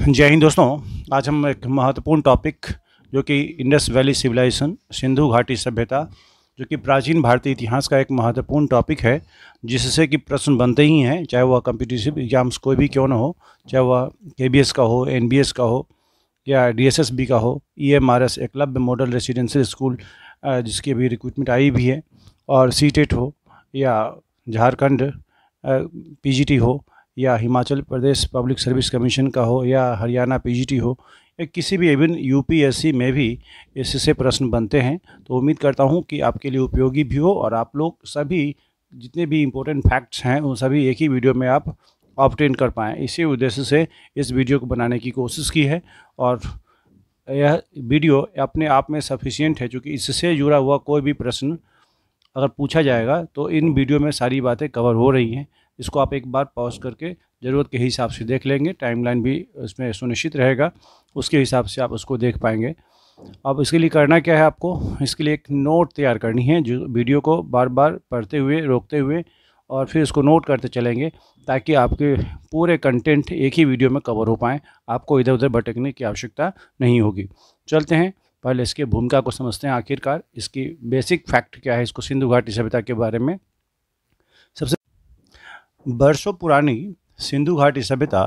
जय हिंद दोस्तों आज हम एक महत्वपूर्ण टॉपिक जो कि इंडस वैली सिविलाइजेशन सिंधु घाटी सभ्यता जो कि प्राचीन भारतीय इतिहास का एक महत्वपूर्ण टॉपिक है जिससे कि प्रश्न बनते ही हैं चाहे वह कम्पिटिटिव एग्जाम्स कोई भी क्यों ना हो चाहे वह के का हो एन का हो या डी का हो E M R S model residential school जिसकी अभी रिक्रूटमेंट आई भी है और सी टेट हो या झारखंड पी हो या Himachal Pradesh public service commission का हो या हरियाणा पीजीटी हो या किसी भी इवन यूपीएससी में भी इससे प्रश्न बनते हैं तो उम्मीद करता हूँ कि आपके लिए उपयोगी भी हो और आप लोग सभी जितने भी इम्पोर्टेंट फैक्ट्स हैं उन सभी एक ही वीडियो में आप ऑप्टेन कर पाएँ इसी उद्देश्य से इस वीडियो को बनाने की कोशिश की है और यह वीडियो अपने आप में सफिशियंट है चूँकि इससे जुड़ा हुआ कोई भी प्रश्न अगर पूछा जाएगा तो इन वीडियो में सारी बातें कवर हो रही हैं इसको आप एक बार पॉज करके ज़रूरत के हिसाब से देख लेंगे टाइमलाइन भी उसमें सुनिश्चित रहेगा उसके हिसाब से आप उसको देख पाएंगे अब इसके लिए करना क्या है आपको इसके लिए एक नोट तैयार करनी है जो वीडियो को बार बार पढ़ते हुए रोकते हुए और फिर इसको नोट करते चलेंगे ताकि आपके पूरे कंटेंट एक ही वीडियो में कवर हो पाएँ आपको इधर उधर भटकने की आवश्यकता नहीं होगी चलते हैं पहले इसके भूमिका को समझते हैं आखिरकार इसकी बेसिक फैक्ट क्या है इसको सिंधु घाटी सभ्यता के बारे में बरसों पुरानी सिंधु घाटी सभ्यता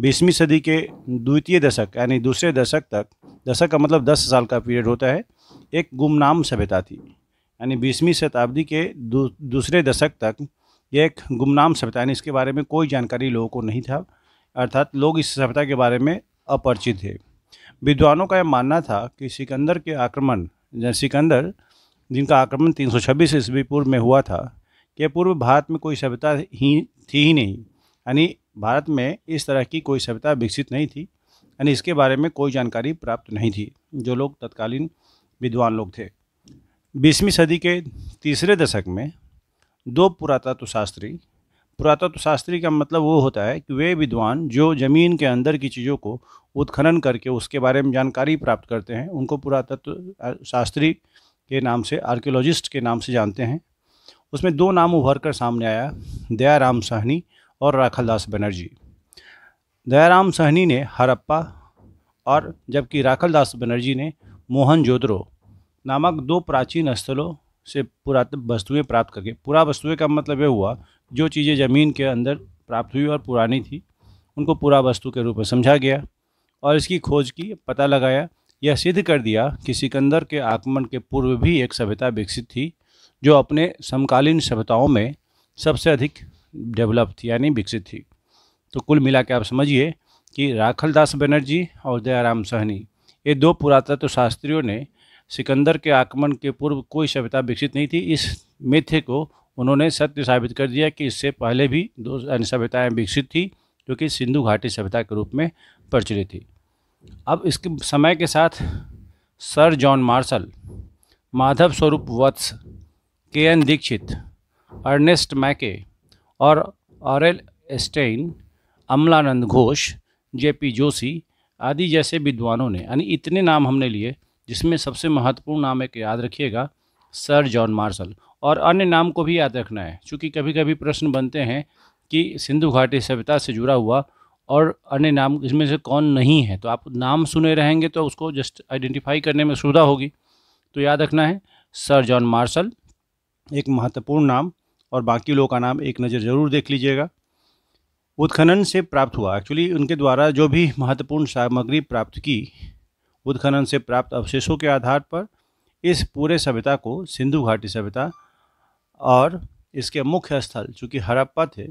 बीसवीं सदी के द्वितीय दशक यानी दूसरे दशक तक दशक का मतलब दस साल का पीरियड होता है एक गुमनाम सभ्यता थी यानी बीसवीं शताब्दी के दू, दूसरे दशक तक यह एक गुमनाम सभ्यता यानी इसके बारे में कोई जानकारी लोगों को नहीं था अर्थात लोग इस सभ्यता के बारे में अपरिचित थे विद्वानों का यह मानना था कि सिकंदर के आक्रमण सिकंदर जिनका आक्रमण 326 सौ ईस्वी पूर्व में हुआ था के पूर्व भारत में कोई सभ्यता ही थी ही नहीं यानी भारत में इस तरह की कोई सभ्यता विकसित नहीं थी यानी इसके बारे में कोई जानकारी प्राप्त नहीं थी जो लोग तत्कालीन विद्वान लोग थे बीसवीं सदी के तीसरे दशक में दो पुरातत्व शास्त्री पुरातत्व शास्त्री का मतलब वो होता है कि वे विद्वान जो ज़मीन के अंदर की चीज़ों को उत्खनन करके उसके बारे में जानकारी प्राप्त करते हैं उनको पुरातत्व शास्त्री के नाम से आर्कियोलॉजिस्ट के नाम से जानते हैं उसमें दो नाम उभर कर सामने आया दयाराम सहनी और राखलदास बनर्जी दयाराम सहनी ने हरप्पा और जबकि राखलदास बनर्जी ने मोहन जोद्रो नामक दो प्राचीन स्थलों से पुरातत्व वस्तुएं प्राप्त करके पूरा वस्तुएं का मतलब यह हुआ जो चीज़ें ज़मीन के अंदर प्राप्त हुई और पुरानी थी उनको पूरा वस्तु के रूप में समझा गया और इसकी खोज की पता लगाया यह सिद्ध कर दिया कि सिकंदर के आक्रमण के पूर्व भी एक सभ्यता विकसित थी जो अपने समकालीन सभ्यताओं में सबसे अधिक डेवलप थी यानी विकसित थी तो कुल मिला के आप समझिए कि राखल दास बनर्जी और दयाराम सहनी ये दो पुरातत्व शास्त्रियों ने सिकंदर के आक्रमण के पूर्व कोई सभ्यता विकसित नहीं थी इस मिथ्य को उन्होंने सत्य साबित कर दिया कि इससे पहले भी दो अन्य सभ्यताएँ विकसित थी जो कि सिंधु घाटी सभ्यता के रूप में प्रचलित थी अब इसके समय के साथ सर जॉन मार्शल माधव स्वरूप वत्स के एन दीक्षित अर्नेस्ट मैके और Aurel Stein Amalananda Ghosh JP Joshi आदि जैसे विद्वानों ने यानी इतने नाम हमने लिए जिसमें सबसे महत्वपूर्ण नाम एक याद रखिएगा सर जॉन मार्शल और अन्य नाम को भी याद रखना है क्योंकि कभी कभी प्रश्न बनते हैं कि सिंधु घाटी सभ्यता से जुड़ा हुआ और अन्य नाम इसमें से कौन नहीं है तो आप नाम सुने रहेंगे तो उसको जस्ट आइडेंटिफाई करने में सुविधा होगी तो याद रखना है सर जॉन मार्शल एक महत्वपूर्ण नाम और बाकी लोगों का नाम एक नज़र ज़रूर देख लीजिएगा उत्खनन से प्राप्त हुआ एक्चुअली उनके द्वारा जो भी महत्वपूर्ण सामग्री प्राप्त की उत्खनन से प्राप्त अवशेषों के आधार पर इस पूरे सभ्यता को सिंधु घाटी सभ्यता और इसके मुख्य स्थल चूँकि हड़प्पा थे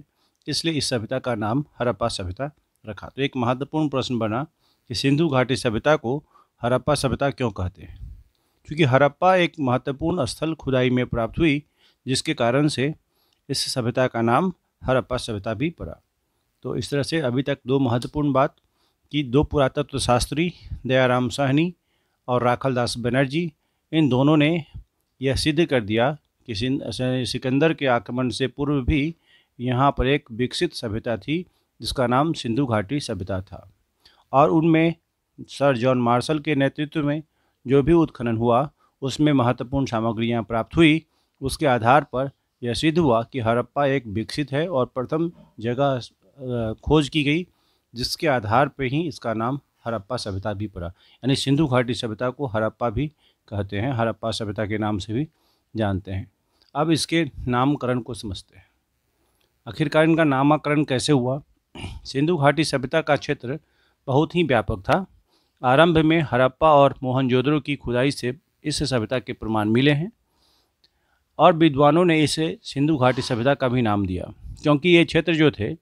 इसलिए इस सभ्यता का नाम हड़प्पा सभ्यता रखा तो एक महत्वपूर्ण प्रश्न बना कि सिंधु घाटी सभ्यता को हड़प्पा सभ्यता क्यों कहते हैं क्योंकि हड़प्पा एक महत्वपूर्ण स्थल खुदाई में प्राप्त हुई जिसके कारण से इस सभ्यता का नाम हरप्पा सभ्यता भी पड़ा तो इस तरह से अभी तक दो महत्वपूर्ण बात कि दो पुरातत्व शास्त्री दयाराम साहनी और राखल दास बनर्जी इन दोनों ने यह सिद्ध कर दिया कि सिकंदर के आक्रमण से पूर्व भी यहाँ पर एक विकसित सभ्यता थी जिसका नाम सिंधु घाटी सभ्यता था और उनमें सर जॉन मार्शल के नेतृत्व में जो भी उत्खनन हुआ उसमें महत्वपूर्ण सामग्रियाँ प्राप्त हुई उसके आधार पर यह सिद्ध हुआ कि हड़प्पा एक विकसित है और प्रथम जगह खोज की गई जिसके आधार पर ही इसका नाम हड़प्पा सभ्यता भी पड़ा यानी सिंधु घाटी सभ्यता को हड़प्पा भी कहते हैं हड़प्पा सभ्यता के नाम से भी जानते हैं अब इसके नामकरण को समझते हैं आखिरकार इनका नामकरण कैसे हुआ सिंधु घाटी सभ्यता का क्षेत्र बहुत ही व्यापक था आरंभ में हड़प्पा और मोहनजोदड़ो की खुदाई से इस सभ्यता के प्रमाण मिले हैं और विद्वानों ने इसे सिंधु घाटी सभ्यता का भी नाम दिया क्योंकि ये क्षेत्र जो थे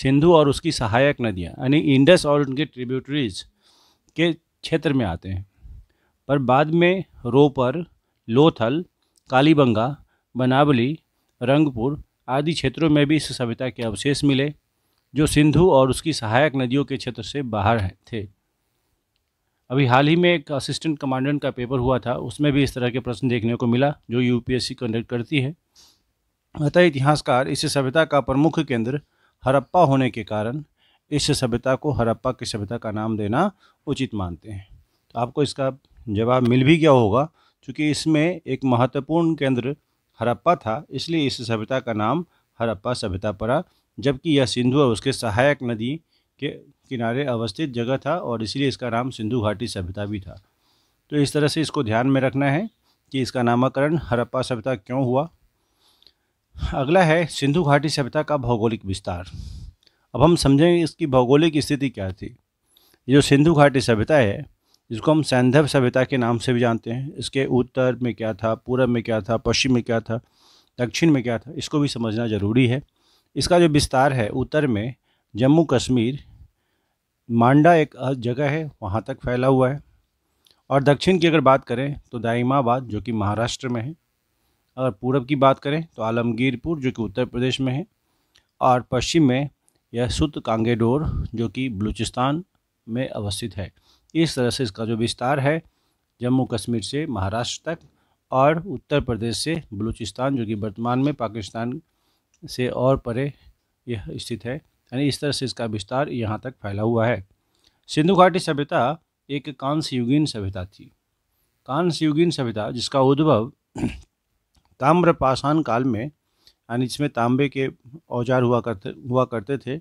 सिंधु और उसकी सहायक नदियाँ यानी इंडस और उनके ट्रिब्यूटरीज के क्षेत्र में आते हैं पर बाद में रोपर लोथल कालीबंगा बनावली रंगपुर आदि क्षेत्रों में भी इस सभ्यता के अवशेष मिले जो सिंधु और उसकी सहायक नदियों के क्षेत्र से बाहर थे अभी हाल ही में एक असिस्टेंट कमांडेंट का पेपर हुआ था उसमें भी इस तरह के प्रश्न देखने को मिला जो यूपीएससी कंडक्ट करती है अतः इतिहासकार इस सभ्यता का प्रमुख केंद्र हरप्पा होने के कारण इस सभ्यता को हरप्पा की सभ्यता का नाम देना उचित मानते हैं तो आपको इसका जवाब मिल भी गया होगा क्योंकि इसमें एक महत्वपूर्ण केंद्र हरप्पा था इसलिए इस सभ्यता का नाम हरप्पा सभ्यता पड़ा जबकि यह सिंधु और उसके सहायक नदी के किनारे अवस्थित जगह था और इसलिए इसका नाम सिंधु घाटी सभ्यता भी था तो इस तरह से इसको ध्यान में रखना है कि इसका नामाकरण हरप्पा सभ्यता क्यों हुआ अगला है सिंधु घाटी सभ्यता का भौगोलिक विस्तार अब हम समझेंगे इसकी भौगोलिक स्थिति क्या थी जो सिंधु घाटी सभ्यता है जिसको हम सैंधव सभ्यता के नाम से भी जानते हैं इसके उत्तर में क्या था पूर्व में क्या था पश्चिम में क्या था दक्षिण में क्या था इसको भी समझना ज़रूरी है इसका जो विस्तार है उत्तर में जम्मू कश्मीर मांडा एक जगह है वहाँ तक फैला हुआ है और दक्षिण की अगर बात करें तो दाइमाबाद जो कि महाराष्ट्र में है अगर पूरब की बात करें तो आलमगीरपुर जो कि उत्तर प्रदेश में है और पश्चिम में यह सुत कांगेडोर जो कि बलूचिस्तान में अवस्थित है इस तरह से इसका जो विस्तार है जम्मू कश्मीर से महाराष्ट्र तक और उत्तर प्रदेश से बलूचिस्तान जो कि वर्तमान में पाकिस्तान से और परे यह स्थित है यानी इस तरह से इसका विस्तार यहाँ तक फैला हुआ है सिंधु घाटी सभ्यता एक कांस्य सभ्यता थी कांस्य सभ्यता जिसका उद्भव ताम्रपाषाण काल में यानी जिसमें तांबे के औजार हुआ करते हुआ करते थे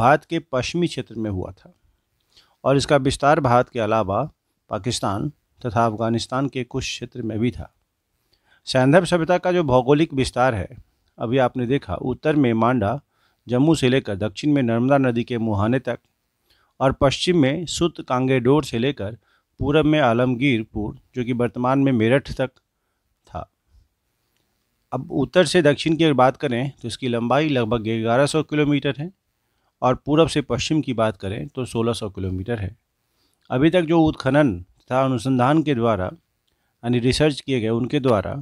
भारत के पश्चिमी क्षेत्र में हुआ था और इसका विस्तार भारत के अलावा पाकिस्तान तथा अफगानिस्तान के कुछ क्षेत्र में भी था सैंधव सभ्यता का जो भौगोलिक विस्तार है अभी आपने देखा उत्तर में मांडा जम्मू से लेकर दक्षिण में नर्मदा नदी के मुहाने तक और पश्चिम में सुत कांगेडोर से लेकर पूरब में आलमगीरपुर जो कि वर्तमान में मेरठ तक था अब उत्तर से दक्षिण की अगर बात करें तो इसकी लंबाई लगभग ग्यारह सौ किलोमीटर है और पूरब से पश्चिम की बात करें तो सोलह सौ किलोमीटर है अभी तक जो उत्खनन तथा अनुसंधान के द्वारा यानी रिसर्च किए गए उनके द्वारा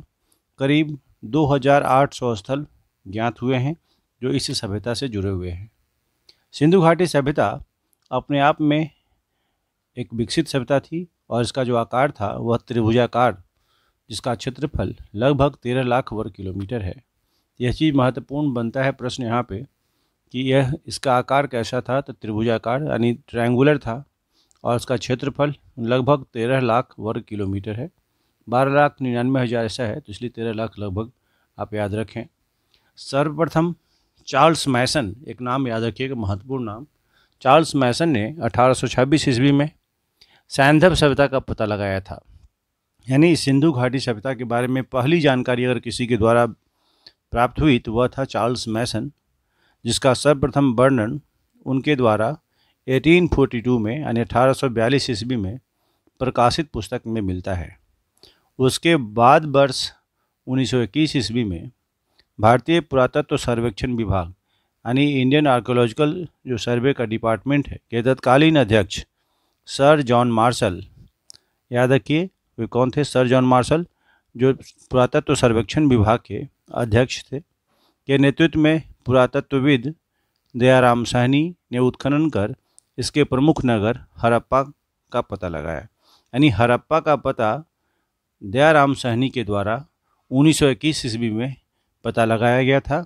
करीब 2800 स्थल ज्ञात हुए हैं जो इस सभ्यता से जुड़े हुए हैं सिंधु घाटी सभ्यता अपने आप में एक विकसित सभ्यता थी और इसका जो आकार था वह त्रिभुजाकार जिसका क्षेत्रफल लगभग तेरह लाख वर्ग किलोमीटर है यह चीज़ महत्वपूर्ण बनता है प्रश्न यहाँ पे कि यह इसका आकार कैसा था तो त्रिभुजाकार यानी ट्रायंगुलर था और इसका क्षेत्रफल लगभग तेरह लाख वर्ग किलोमीटर है बारह लाख निन्यानवे हज़ार ऐसा है तो इसलिए तेरह लाख लगभग आप याद रखें सर्वप्रथम चार्ल्स मैसन एक नाम याद रखिएगा महत्वपूर्ण नाम चार्ल्स मैसन ने 1826 ईस्वी में सैंधव सभ्यता का पता लगाया था यानी सिंधु घाटी सभ्यता के बारे में पहली जानकारी अगर किसी के द्वारा प्राप्त हुई तो वह था चार्ल्स मैसन जिसका सर्वप्रथम वर्णन उनके द्वारा 1842 में यानी 1842 ईस्वी में प्रकाशित पुस्तक में मिलता है उसके बाद वर्ष 1921 ईस्वी में भारतीय पुरातत्व सर्वेक्षण विभाग यानी इंडियन आर्कोलॉजिकल जो सर्वे का डिपार्टमेंट है के तत्कालीन अध्यक्ष सर जॉन मार्शल याद रखिए वे कौन थे सर जॉन मार्शल जो पुरातत्व सर्वेक्षण विभाग के अध्यक्ष थे के नेतृत्व में पुरातत्वविद दयाराम सहनी ने उत्खनन कर इसके प्रमुख नगर हरप्पा का पता लगाया यानी हरप्पा का पता दयाराम सहनी के द्वारा 1921 ईस्वी में पता लगाया गया था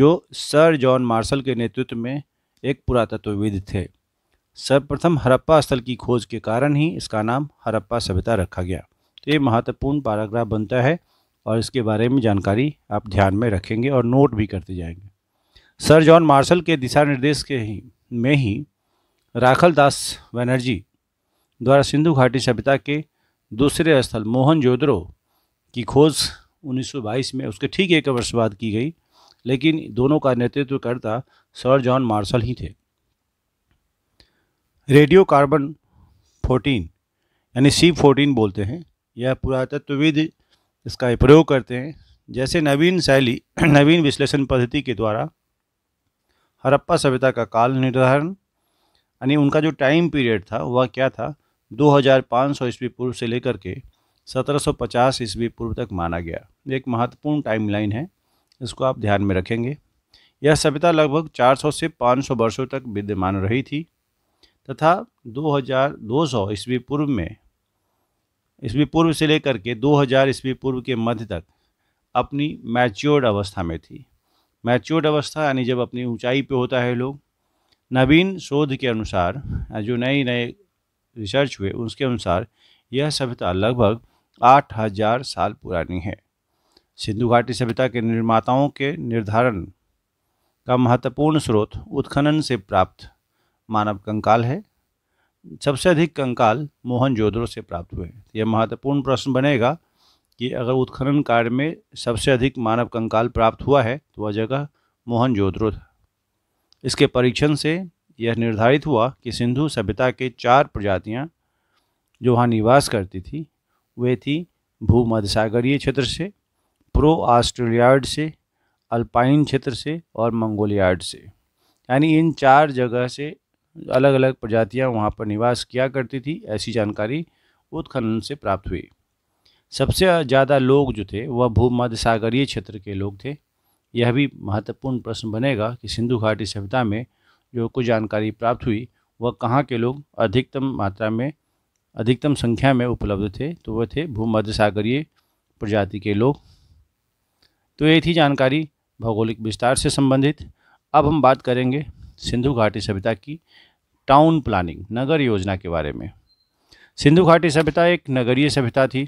जो सर जॉन मार्शल के नेतृत्व में एक पुरातत्वविद थे सर्वप्रथम हरप्पा स्थल की खोज के कारण ही इसका नाम हरप्पा सभ्यता रखा गया तो ये महत्वपूर्ण पैराग्राफ बनता है और इसके बारे में जानकारी आप ध्यान में रखेंगे और नोट भी करते जाएंगे सर जॉन मार्शल के दिशा निर्देश के ही में ही राखल दास बनर्जी द्वारा सिंधु घाटी सभ्यता के दूसरे स्थल मोहन की खोज 1922 में उसके ठीक एक वर्ष बाद की गई लेकिन दोनों का नेतृत्वकर्ता सर जॉन मार्शल ही थे रेडियो कार्बन 14 यानी सी 14 बोलते हैं यह पुरातत्वविद इसका प्रयोग करते हैं जैसे नवीन शैली नवीन विश्लेषण पद्धति के द्वारा हरप्पा सभ्यता का काल निर्धारण यानी उनका जो टाइम पीरियड था वह क्या था 2500 ईस्वी पूर्व से लेकर के 1750 ईस्वी पूर्व तक माना गया एक महत्वपूर्ण टाइमलाइन है इसको आप ध्यान में रखेंगे यह सभ्यता लगभग 400 से 500 वर्षों तक विद्यमान रही थी तथा दो सौ ईस्वी पूर्व में ईस्वी पूर्व से लेकर के 2000 ईस्वी पूर्व के मध्य तक अपनी मैच्योर्ड अवस्था में थी मैच्योर्ड अवस्था यानी जब अपनी ऊंचाई पे होता है लोग नवीन शोध के अनुसार जो नए नए रिसर्च हुए उसके अनुसार यह सभ्यता लगभग आठ हजार साल पुरानी है सिंधु घाटी सभ्यता के निर्माताओं के निर्धारण का महत्वपूर्ण स्रोत उत्खनन से प्राप्त मानव कंकाल है सबसे अधिक कंकाल जोधरो से प्राप्त हुए हैं यह महत्वपूर्ण प्रश्न बनेगा कि अगर उत्खनन कार्य में सबसे अधिक मानव कंकाल प्राप्त हुआ है तो वह जगह मोहन था इसके परीक्षण से यह निर्धारित हुआ कि सिंधु सभ्यता के चार प्रजातियां जो वहाँ निवास करती थी वे थी भूमध्य सागरीय क्षेत्र से प्रो ऑस्ट्रेलियाड से अल्पाइन क्षेत्र से और मंगोलियाड से यानी इन चार जगह से अलग अलग प्रजातियां वहां पर निवास किया करती थी ऐसी जानकारी उत्खनन से प्राप्त हुई सबसे ज़्यादा लोग जो थे वह भूमध्य सागरीय क्षेत्र के लोग थे यह भी महत्वपूर्ण प्रश्न बनेगा कि सिंधु घाटी सभ्यता में जो कुछ जानकारी प्राप्त हुई वह कहाँ के लोग अधिकतम मात्रा में अधिकतम संख्या में उपलब्ध थे तो वह थे भूमध्य सागरीय प्रजाति के लोग तो ये थी जानकारी भौगोलिक विस्तार से संबंधित अब हम बात करेंगे सिंधु घाटी सभ्यता की टाउन प्लानिंग नगर योजना के बारे में सिंधु घाटी सभ्यता एक नगरीय सभ्यता थी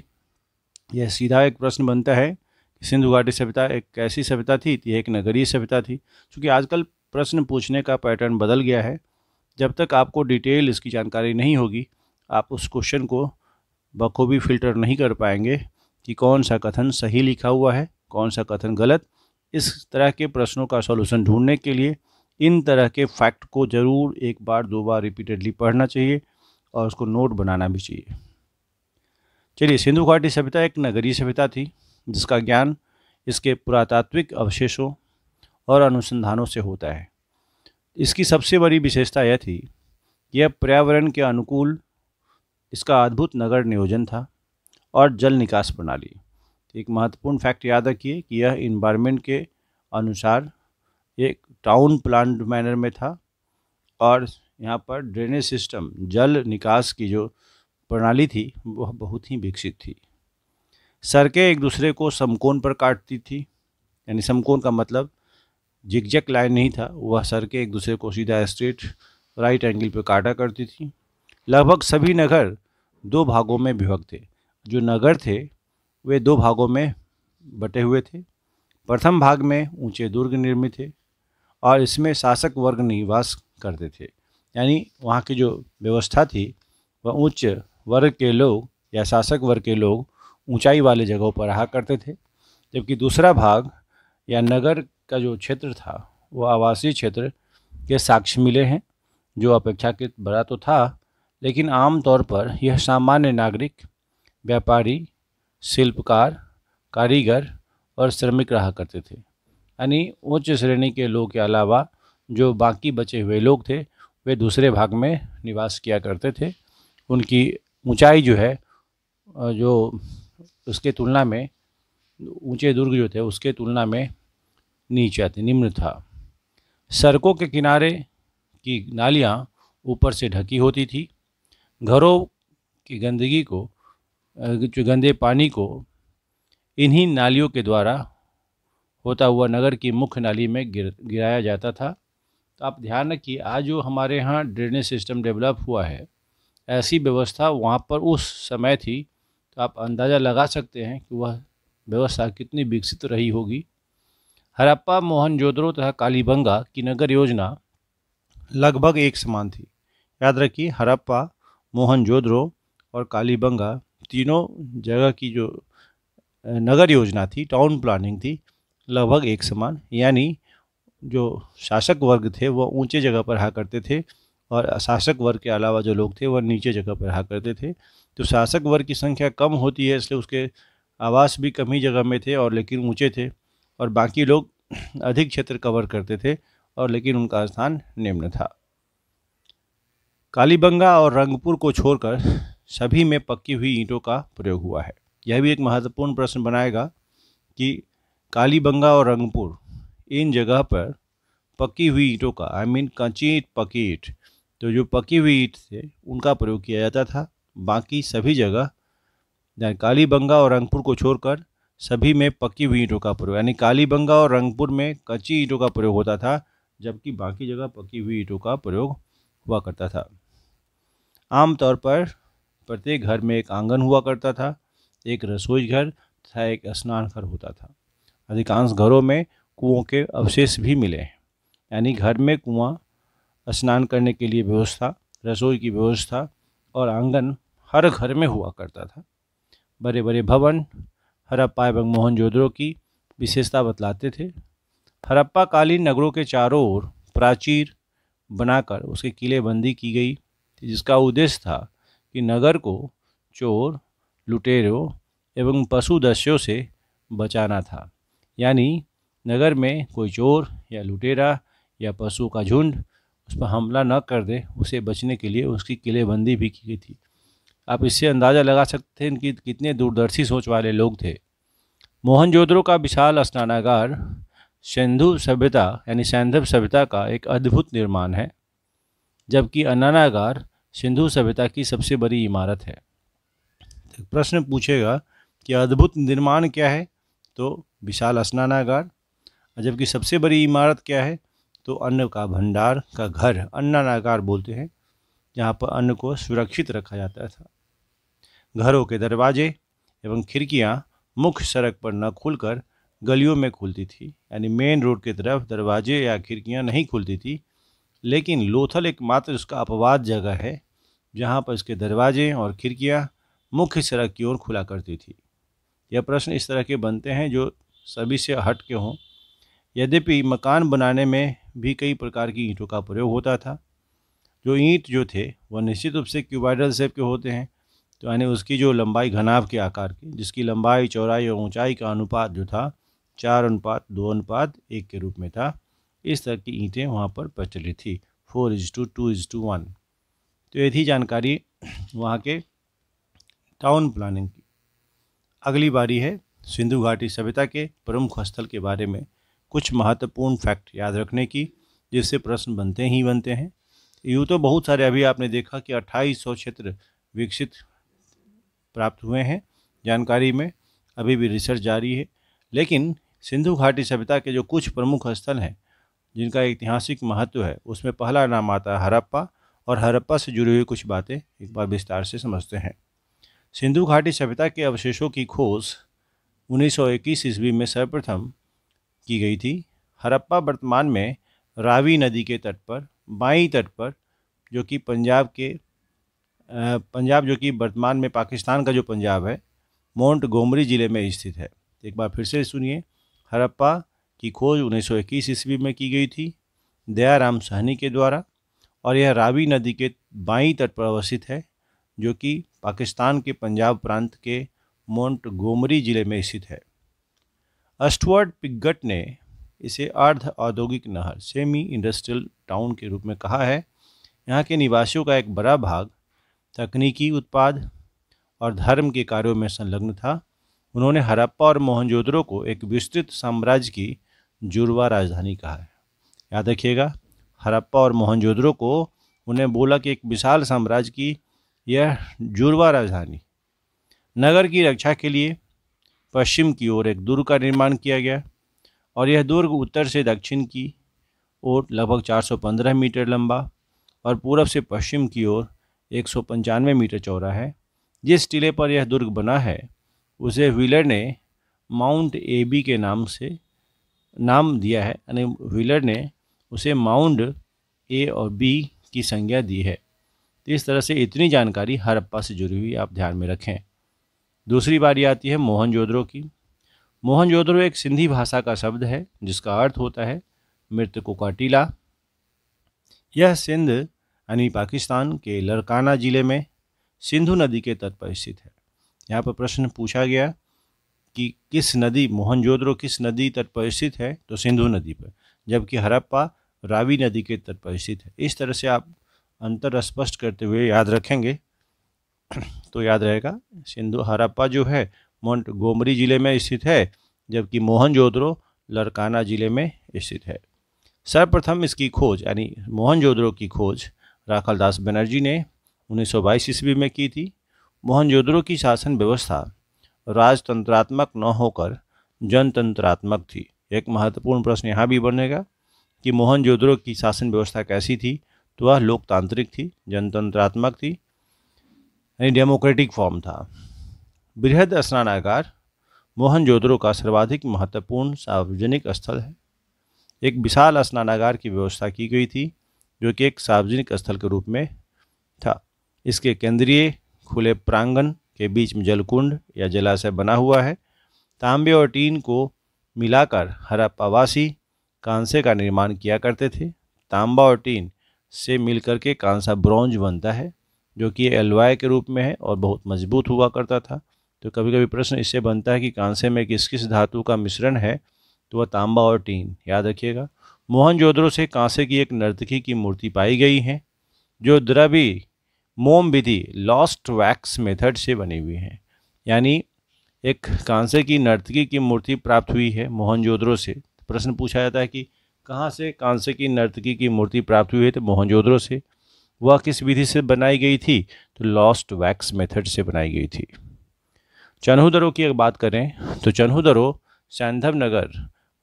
यह सीधा एक प्रश्न बनता है कि सिंधु घाटी सभ्यता एक कैसी सभ्यता थी यह एक नगरीय सभ्यता थी क्योंकि आजकल प्रश्न पूछने का पैटर्न बदल गया है जब तक आपको डिटेल इसकी जानकारी नहीं होगी आप उस क्वेश्चन को बखूबी फिल्टर नहीं कर पाएंगे कि कौन सा कथन सही लिखा हुआ है कौन सा कथन गलत इस तरह के प्रश्नों का सॉल्यूशन ढूंढने के लिए इन तरह के फैक्ट को ज़रूर एक बार दो बार रिपीटेडली पढ़ना चाहिए और उसको नोट बनाना भी चाहिए चलिए सिंधु घाटी सभ्यता एक नगरीय सभ्यता थी जिसका ज्ञान इसके पुरातात्विक अवशेषों और अनुसंधानों से होता है इसकी सबसे बड़ी विशेषता यह थी यह पर्यावरण के अनुकूल इसका अद्भुत नगर नियोजन था और जल निकास प्रणाली एक महत्वपूर्ण फैक्ट याद रखिए कि यह इन्वायरमेंट के अनुसार एक टाउन प्लान मैनर में था और यहाँ पर ड्रेनेज सिस्टम जल निकास की जो प्रणाली थी वह बहुत ही विकसित थी सड़कें एक दूसरे को समकोण पर काटती थी यानी समकोण का मतलब झिकझक लाइन नहीं था वह सड़कें एक दूसरे को सीधा स्ट्रेट राइट एंगल पर काटा करती थी लगभग सभी नगर दो भागों में विभक्त थे जो नगर थे वे दो भागों में बटे हुए थे प्रथम भाग में ऊंचे दुर्ग निर्मित थे और इसमें शासक वर्ग निवास करते थे यानी वहाँ की जो व्यवस्था थी वह उच्च वर्ग के लोग या शासक वर्ग के लोग ऊंचाई वाले जगहों पर रहा करते थे जबकि दूसरा भाग या नगर का जो क्षेत्र था वो आवासीय क्षेत्र के साक्ष्य मिले हैं जो अपेक्षाकृत बड़ा तो था लेकिन आम तौर पर यह सामान्य नागरिक व्यापारी शिल्पकार कारीगर और श्रमिक रहा करते थे यानी उच्च श्रेणी के लोग के अलावा जो बाकी बचे हुए लोग थे वे दूसरे भाग में निवास किया करते थे उनकी ऊंचाई जो है जो उसके तुलना में ऊंचे दुर्ग जो थे उसके तुलना में नीचा थे निम्न था सड़कों के किनारे की नालियाँ ऊपर से ढकी होती थी घरों की गंदगी को जो गंदे पानी को इन्हीं नालियों के द्वारा होता हुआ नगर की मुख्य नाली में गिर गिराया जाता था तो आप ध्यान रखिए आज जो हमारे यहाँ ड्रेनेज सिस्टम डेवलप हुआ है ऐसी व्यवस्था वहाँ पर उस समय थी तो आप अंदाज़ा लगा सकते हैं कि वह व्यवस्था कितनी विकसित रही होगी हरप्पा मोहनजोदड़ो तथा कालीबंगा की नगर योजना लगभग एक समान थी याद रखिए हरप्पा मोहन जोधरो और कालीबंगा तीनों जगह की जो नगर योजना थी टाउन प्लानिंग थी लगभग एक समान यानी जो शासक वर्ग थे वह ऊंचे जगह पर रहा करते थे और शासक वर्ग के अलावा जो लोग थे वह नीचे जगह पर रहा करते थे तो शासक वर्ग की संख्या कम होती है इसलिए उसके आवास भी कम ही जगह में थे और लेकिन ऊंचे थे और बाकी लोग अधिक क्षेत्र कवर करते थे और लेकिन उनका स्थान निम्न था कालीबंगा और रंगपुर को छोड़कर सभी में पक्की हुई ईंटों का प्रयोग हुआ है यह भी एक महत्वपूर्ण प्रश्न बनाएगा कि कालीबंगा और रंगपुर इन जगह पर पक्की हुई ईंटों का आई मीन कंची ईट पकी ईट तो जो पकी हुई ईट थे उनका प्रयोग किया जाता था बाकी सभी जगह कालीबंगा और रंगपुर को छोड़कर सभी में पक्की हुई ईंटों का प्रयोग यानी कालीबंगा और रंगपुर में कच्ची ईंटों का प्रयोग होता था जबकि बाकी जगह पकी हुई ईंटों का प्रयोग हुआ करता था आमतौर पर प्रत्येक घर में एक आंगन हुआ करता था एक रसोई घर तथा एक स्नान घर होता था अधिकांश घरों में कुओं के अवशेष भी मिले हैं यानी घर में कुआं स्नान करने के लिए व्यवस्था रसोई की व्यवस्था और आंगन हर घर में हुआ करता था बड़े बड़े भवन हरप्पा एवं मोहनजोदड़ो की विशेषता बतलाते थे हरप्पा कालीन नगरों के चारों ओर प्राचीर बनाकर उसके किलेबंदी की गई जिसका उद्देश्य था कि नगर को चोर लुटेरों एवं पशु दस्यों से बचाना था यानी नगर में कोई चोर या लुटेरा या पशु का झुंड उस पर हमला न कर दे उसे बचने के लिए उसकी किलेबंदी भी की गई थी आप इससे अंदाज़ा लगा सकते हैं कि कितने दूरदर्शी सोच वाले लोग थे मोहनजोदड़ो का विशाल स्नानागार सिंधु सभ्यता यानी सैंधव सभ्यता का एक अद्भुत निर्माण है जबकि अनानागार सिंधु सभ्यता की सबसे बड़ी इमारत है तो प्रश्न पूछेगा कि अद्भुत निर्माण क्या है तो विशाल स्नानागार जबकि सबसे बड़ी इमारत क्या है तो अन्न का भंडार का घर अन्नानागार बोलते हैं जहाँ पर अन्न को सुरक्षित रखा जाता था घरों के दरवाजे एवं खिड़कियाँ मुख्य सड़क पर न खुलकर गलियों में खुलती थी यानी मेन रोड की तरफ दरवाजे या खिड़कियाँ नहीं खुलती थी लेकिन लोथल एकमात्र उसका अपवाद जगह है जहाँ पर इसके दरवाजे और खिड़कियाँ मुख्य सड़क की ओर खुला करती थी यह प्रश्न इस तरह के बनते हैं जो सभी से हट के हों यद्यपि मकान बनाने में भी कई प्रकार की ईंटों का प्रयोग होता था जो ईंट जो थे वह निश्चित रूप से क्यूबाइडल शेप के होते हैं तो यानी उसकी जो लंबाई घनाव के आकार की जिसकी लंबाई चौड़ाई और ऊंचाई का अनुपात जो था चार अनुपात दो अनुपात एक के रूप में था इस तरह की ईंटें वहाँ पर प्रचलित थी four is to two is to one तो ये थी जानकारी वहाँ के टाउन प्लानिंग की अगली बारी है सिंधु घाटी सभ्यता के प्रमुख स्थल के बारे में कुछ महत्वपूर्ण फैक्ट याद रखने की जिससे प्रश्न बनते ही बनते हैं यूँ तो बहुत सारे अभी आपने देखा कि अट्ठाईस सौ क्षेत्र विकसित प्राप्त हुए हैं जानकारी में अभी भी रिसर्च जारी है लेकिन सिंधु घाटी सभ्यता के जो कुछ प्रमुख स्थल हैं जिनका ऐतिहासिक महत्व है उसमें पहला नाम आता है हरप्पा और हरप्पा से जुड़ी हुई कुछ बातें एक बार विस्तार से समझते हैं सिंधु घाटी सभ्यता के अवशेषों की खोज 1921 ईस्वी में सर्वप्रथम की गई थी हरप्पा वर्तमान में रावी नदी के तट पर बाई तट पर जो कि पंजाब के पंजाब जो कि वर्तमान में पाकिस्तान का जो पंजाब है मोंट गोमरी ज़िले में स्थित है एक बार फिर से सुनिए हरप्पा की खोज 1921 ईस्वी में की गई थी दयाराम सहनी के द्वारा और यह रावी नदी के बाई तट पर अवस्थित है जो कि पाकिस्तान के पंजाब प्रांत के गोमरी जिले में स्थित है अस्टवर्ड पिगट ने इसे अर्ध औद्योगिक नहर सेमी इंडस्ट्रियल टाउन के रूप में कहा है यहाँ के निवासियों का एक बड़ा भाग तकनीकी उत्पाद और धर्म के कार्यों में संलग्न था उन्होंने हरप्पा और मोहनजोदड़ो को एक विस्तृत साम्राज्य की जुड़वा राजधानी कहा है याद रखिएगा हरप्पा और मोहनजोद्रो को उन्हें बोला कि एक विशाल साम्राज्य की यह जुड़वा राजधानी नगर की रक्षा के लिए पश्चिम की ओर एक दुर्ग का निर्माण किया गया और यह दुर्ग उत्तर से दक्षिण की ओर लगभग 415 मीटर लंबा और पूर्व से पश्चिम की ओर एक मीटर चौड़ा है जिस टीले पर यह दुर्ग बना है उसे व्हीलर ने माउंट एबी के नाम से नाम दिया है यानी व्हीलर ने उसे माउंड ए और बी की संज्ञा दी है तो इस तरह से इतनी जानकारी हरप्पा से जुड़ी हुई आप ध्यान में रखें दूसरी बारी आती है मोहनजोदड़ो की मोहनजोदड़ो एक सिंधी भाषा का शब्द है जिसका अर्थ होता है मृतकों का टीला यह सिंध यानी पाकिस्तान के लड़काना ज़िले में सिंधु नदी के तट पर स्थित है यहाँ पर प्रश्न पूछा गया कि किस नदी मोहनजोदड़ो किस नदी तट पर स्थित है तो सिंधु नदी पर जबकि हरप्पा रावी नदी के तट पर स्थित है इस तरह से आप अंतर स्पष्ट करते हुए याद रखेंगे तो याद रहेगा सिंधु हरप्पा जो है मोन्ट गोमरी जिले में स्थित है जबकि मोहनजोदड़ो लड़काना जिले में स्थित है सर्वप्रथम इसकी खोज यानी मोहनजोदड़ो की खोज राखल दास बनर्जी ने 1922 ईस्वी में की थी मोहनजोदड़ो की शासन व्यवस्था राजतंत्रात्मक न होकर जनतंत्रात्मक थी एक महत्वपूर्ण प्रश्न यहाँ भी बनेगा कि मोहनजोदड़ो की शासन व्यवस्था कैसी थी तो वह लोकतांत्रिक थी जनतंत्रात्मक थी यानी डेमोक्रेटिक फॉर्म था बृहद स्नानागार मोहनजोदड़ो का सर्वाधिक महत्वपूर्ण सार्वजनिक स्थल है एक विशाल स्नानागार की व्यवस्था की गई थी जो कि एक सार्वजनिक स्थल के रूप में था इसके केंद्रीय खुले प्रांगण के बीच में जलकुंड या जलाशय बना हुआ है तांबे और टीन को मिलाकर हड़प्पावासी कांसे का निर्माण किया करते थे तांबा और टीन से मिलकर के कांसा ब्रॉन्ज बनता है जो कि एलवाई के रूप में है और बहुत मजबूत हुआ करता था तो कभी कभी प्रश्न इससे बनता है कि कांसे में किस किस धातु का मिश्रण है तो वह तांबा और टीन याद रखिएगा मोहन से कांसे की एक नर्तकी की मूर्ति पाई गई है जो द्रवि मोम विधि लॉस्ट वैक्स मेथड से बनी हुई है यानी एक कांसे की नर्तकी की मूर्ति प्राप्त हुई है मोहनजोद्रो से प्रश्न पूछा जाता है कि कहाँ से कांसे की नर्तकी की मूर्ति प्राप्त हुई है तो मोहनजोद्रो से वह किस विधि से बनाई गई थी तो लॉस्ट वैक्स मेथड से बनाई गई थी चन्हुदरो की अगर बात करें तो चन्हुदरो सैंधव नगर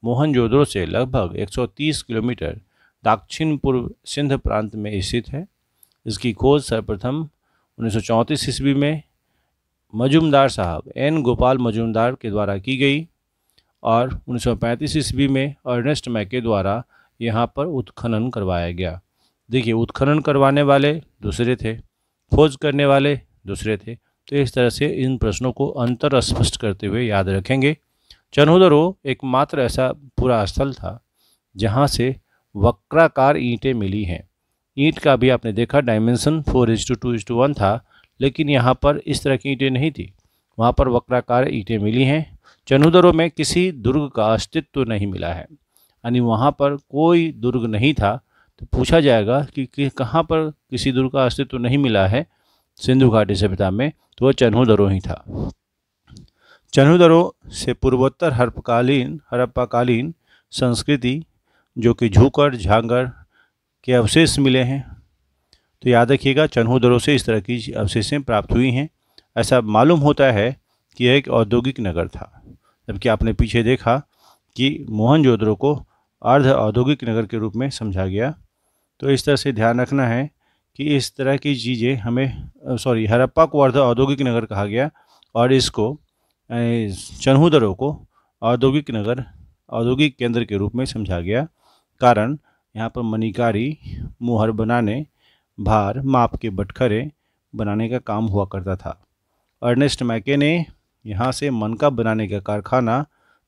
मोहनजोद्रो से लगभग 130 किलोमीटर दक्षिण पूर्व सिंध प्रांत में स्थित है इसकी खोज सर्वप्रथम उन्नीस ईस्वी में मजुमदार साहब एन गोपाल मजुमदार के द्वारा की गई और 1935 ईस्वी में अर्नेस्ट मैके द्वारा यहाँ पर उत्खनन करवाया गया देखिए उत्खनन करवाने वाले दूसरे थे खोज करने वाले दूसरे थे तो इस तरह से इन प्रश्नों को अंतर स्पष्ट करते हुए याद रखेंगे एक एकमात्र ऐसा पूरा स्थल था जहाँ से वक्राकार ईंटें मिली हैं ईंट का भी आपने देखा dimension four is to two is to one था लेकिन यहाँ पर इस तरह की ईंटें नहीं थी वहाँ पर वक्राकार ईंटें मिली हैं चनुदरों में किसी दुर्ग का अस्तित्व नहीं मिला है यानी वहाँ पर कोई दुर्ग नहीं था तो पूछा जाएगा कि, कि कहाँ पर किसी दुर्ग का अस्तित्व नहीं मिला है सिंधु घाटी सभ्यता में तो वह चनूदरों ही था चनूदरों से पूर्वोत्तर हरपकालीन हड़प्पाकालीन संस्कृति जो कि झूकर झांगर के अवशेष मिले हैं तो याद रखिएगा चन्हों से इस तरह की अवशेषें प्राप्त हुई हैं ऐसा मालूम होता है कि यह एक औद्योगिक नगर था जबकि आपने पीछे देखा कि मोहनजोदड़ो को अर्ध औद्योगिक नगर के रूप में समझा गया तो इस तरह से ध्यान रखना है कि इस तरह की चीज़ें हमें सॉरी हरप्पा को अर्ध औद्योगिक नगर कहा गया और इसको चन्होदरों को औद्योगिक नगर औद्योगिक केंद्र के रूप में समझा गया कारण यहाँ पर मनिकारी मुहर बनाने भार माप के बटखरे बनाने का काम हुआ करता था अर्नेस्ट मैके ने यहाँ से मनका बनाने का कारखाना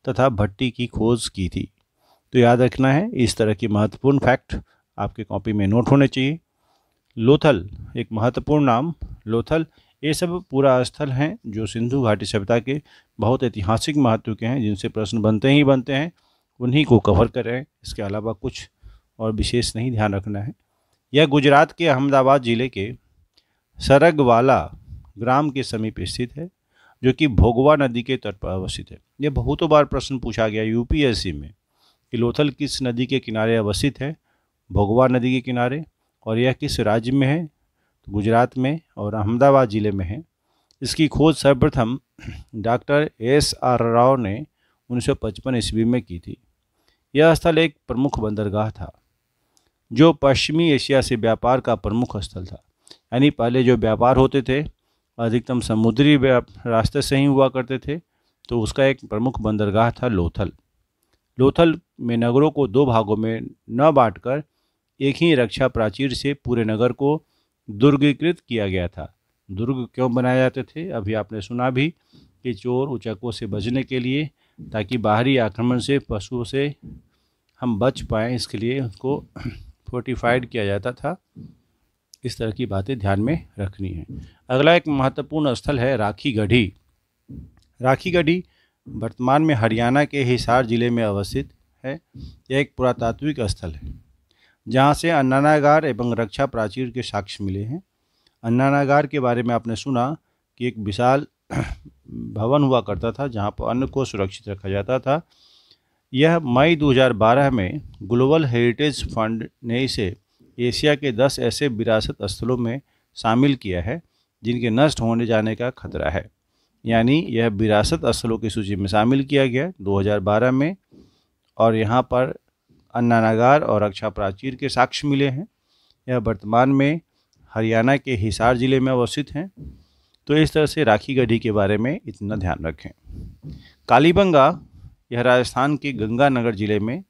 तथा भट्टी की खोज की थी तो याद रखना है इस तरह की महत्वपूर्ण फैक्ट आपके कॉपी में नोट होने चाहिए लोथल एक महत्वपूर्ण नाम लोथल ये सब पूरा स्थल हैं जो सिंधु घाटी सभ्यता के बहुत ऐतिहासिक महत्व के हैं जिनसे प्रश्न बनते ही बनते हैं उन्हीं को कवर करें इसके अलावा कुछ और विशेष नहीं ध्यान रखना है यह गुजरात के अहमदाबाद ज़िले के सरगवाला ग्राम के समीप स्थित है जो कि भोगवा नदी के तट पर अवस्थित है यह बहुतों बार प्रश्न पूछा गया यूपीएससी में कि लोथल किस नदी के किनारे अवस्थित है भोगवा नदी के किनारे और यह किस राज्य में है तो गुजरात में और अहमदाबाद ज़िले में है इसकी खोज सर्वप्रथम डॉक्टर एस आर राव ने 1955 ईस्वी में की थी यह स्थल एक प्रमुख बंदरगाह था जो पश्चिमी एशिया से व्यापार का प्रमुख स्थल था यानी पहले जो व्यापार होते थे अधिकतम समुद्री रास्ते से ही हुआ करते थे तो उसका एक प्रमुख बंदरगाह था लोथल लोथल में नगरों को दो भागों में न बांटकर एक ही रक्षा प्राचीर से पूरे नगर को दुर्गीकृत किया गया था दुर्ग क्यों बनाए जाते थे अभी आपने सुना भी कि चोर उचकों से बचने के लिए ताकि बाहरी आक्रमण से पशुओं से हम बच पाएँ इसके लिए उसको फोर्टिफाइड किया जाता था इस तरह की बातें ध्यान में रखनी है अगला एक महत्वपूर्ण स्थल है राखी गढ़ी राखी गढ़ी वर्तमान में हरियाणा के हिसार जिले में अवस्थित है यह एक पुरातात्विक स्थल है जहाँ से अन्नानागार एवं रक्षा प्राचीर के साक्ष्य मिले हैं अन्नानागार के बारे में आपने सुना कि एक विशाल भवन हुआ करता था जहाँ पर अन्न को सुरक्षित रखा जाता था यह मई 2012 में ग्लोबल हेरिटेज फंड ने इसे एशिया के 10 ऐसे विरासत स्थलों में शामिल किया है जिनके नष्ट होने जाने का खतरा है यानी यह विरासत स्थलों की सूची में शामिल किया गया 2012 में और यहाँ पर अन्नानागार और रक्षा प्राचीर के साक्ष्य मिले हैं यह वर्तमान में हरियाणा के हिसार ज़िले में अवस्थित हैं तो इस तरह से राखी गढ़ी के बारे में इतना ध्यान रखें कालीबंगा यह राजस्थान के गंगानगर जिले में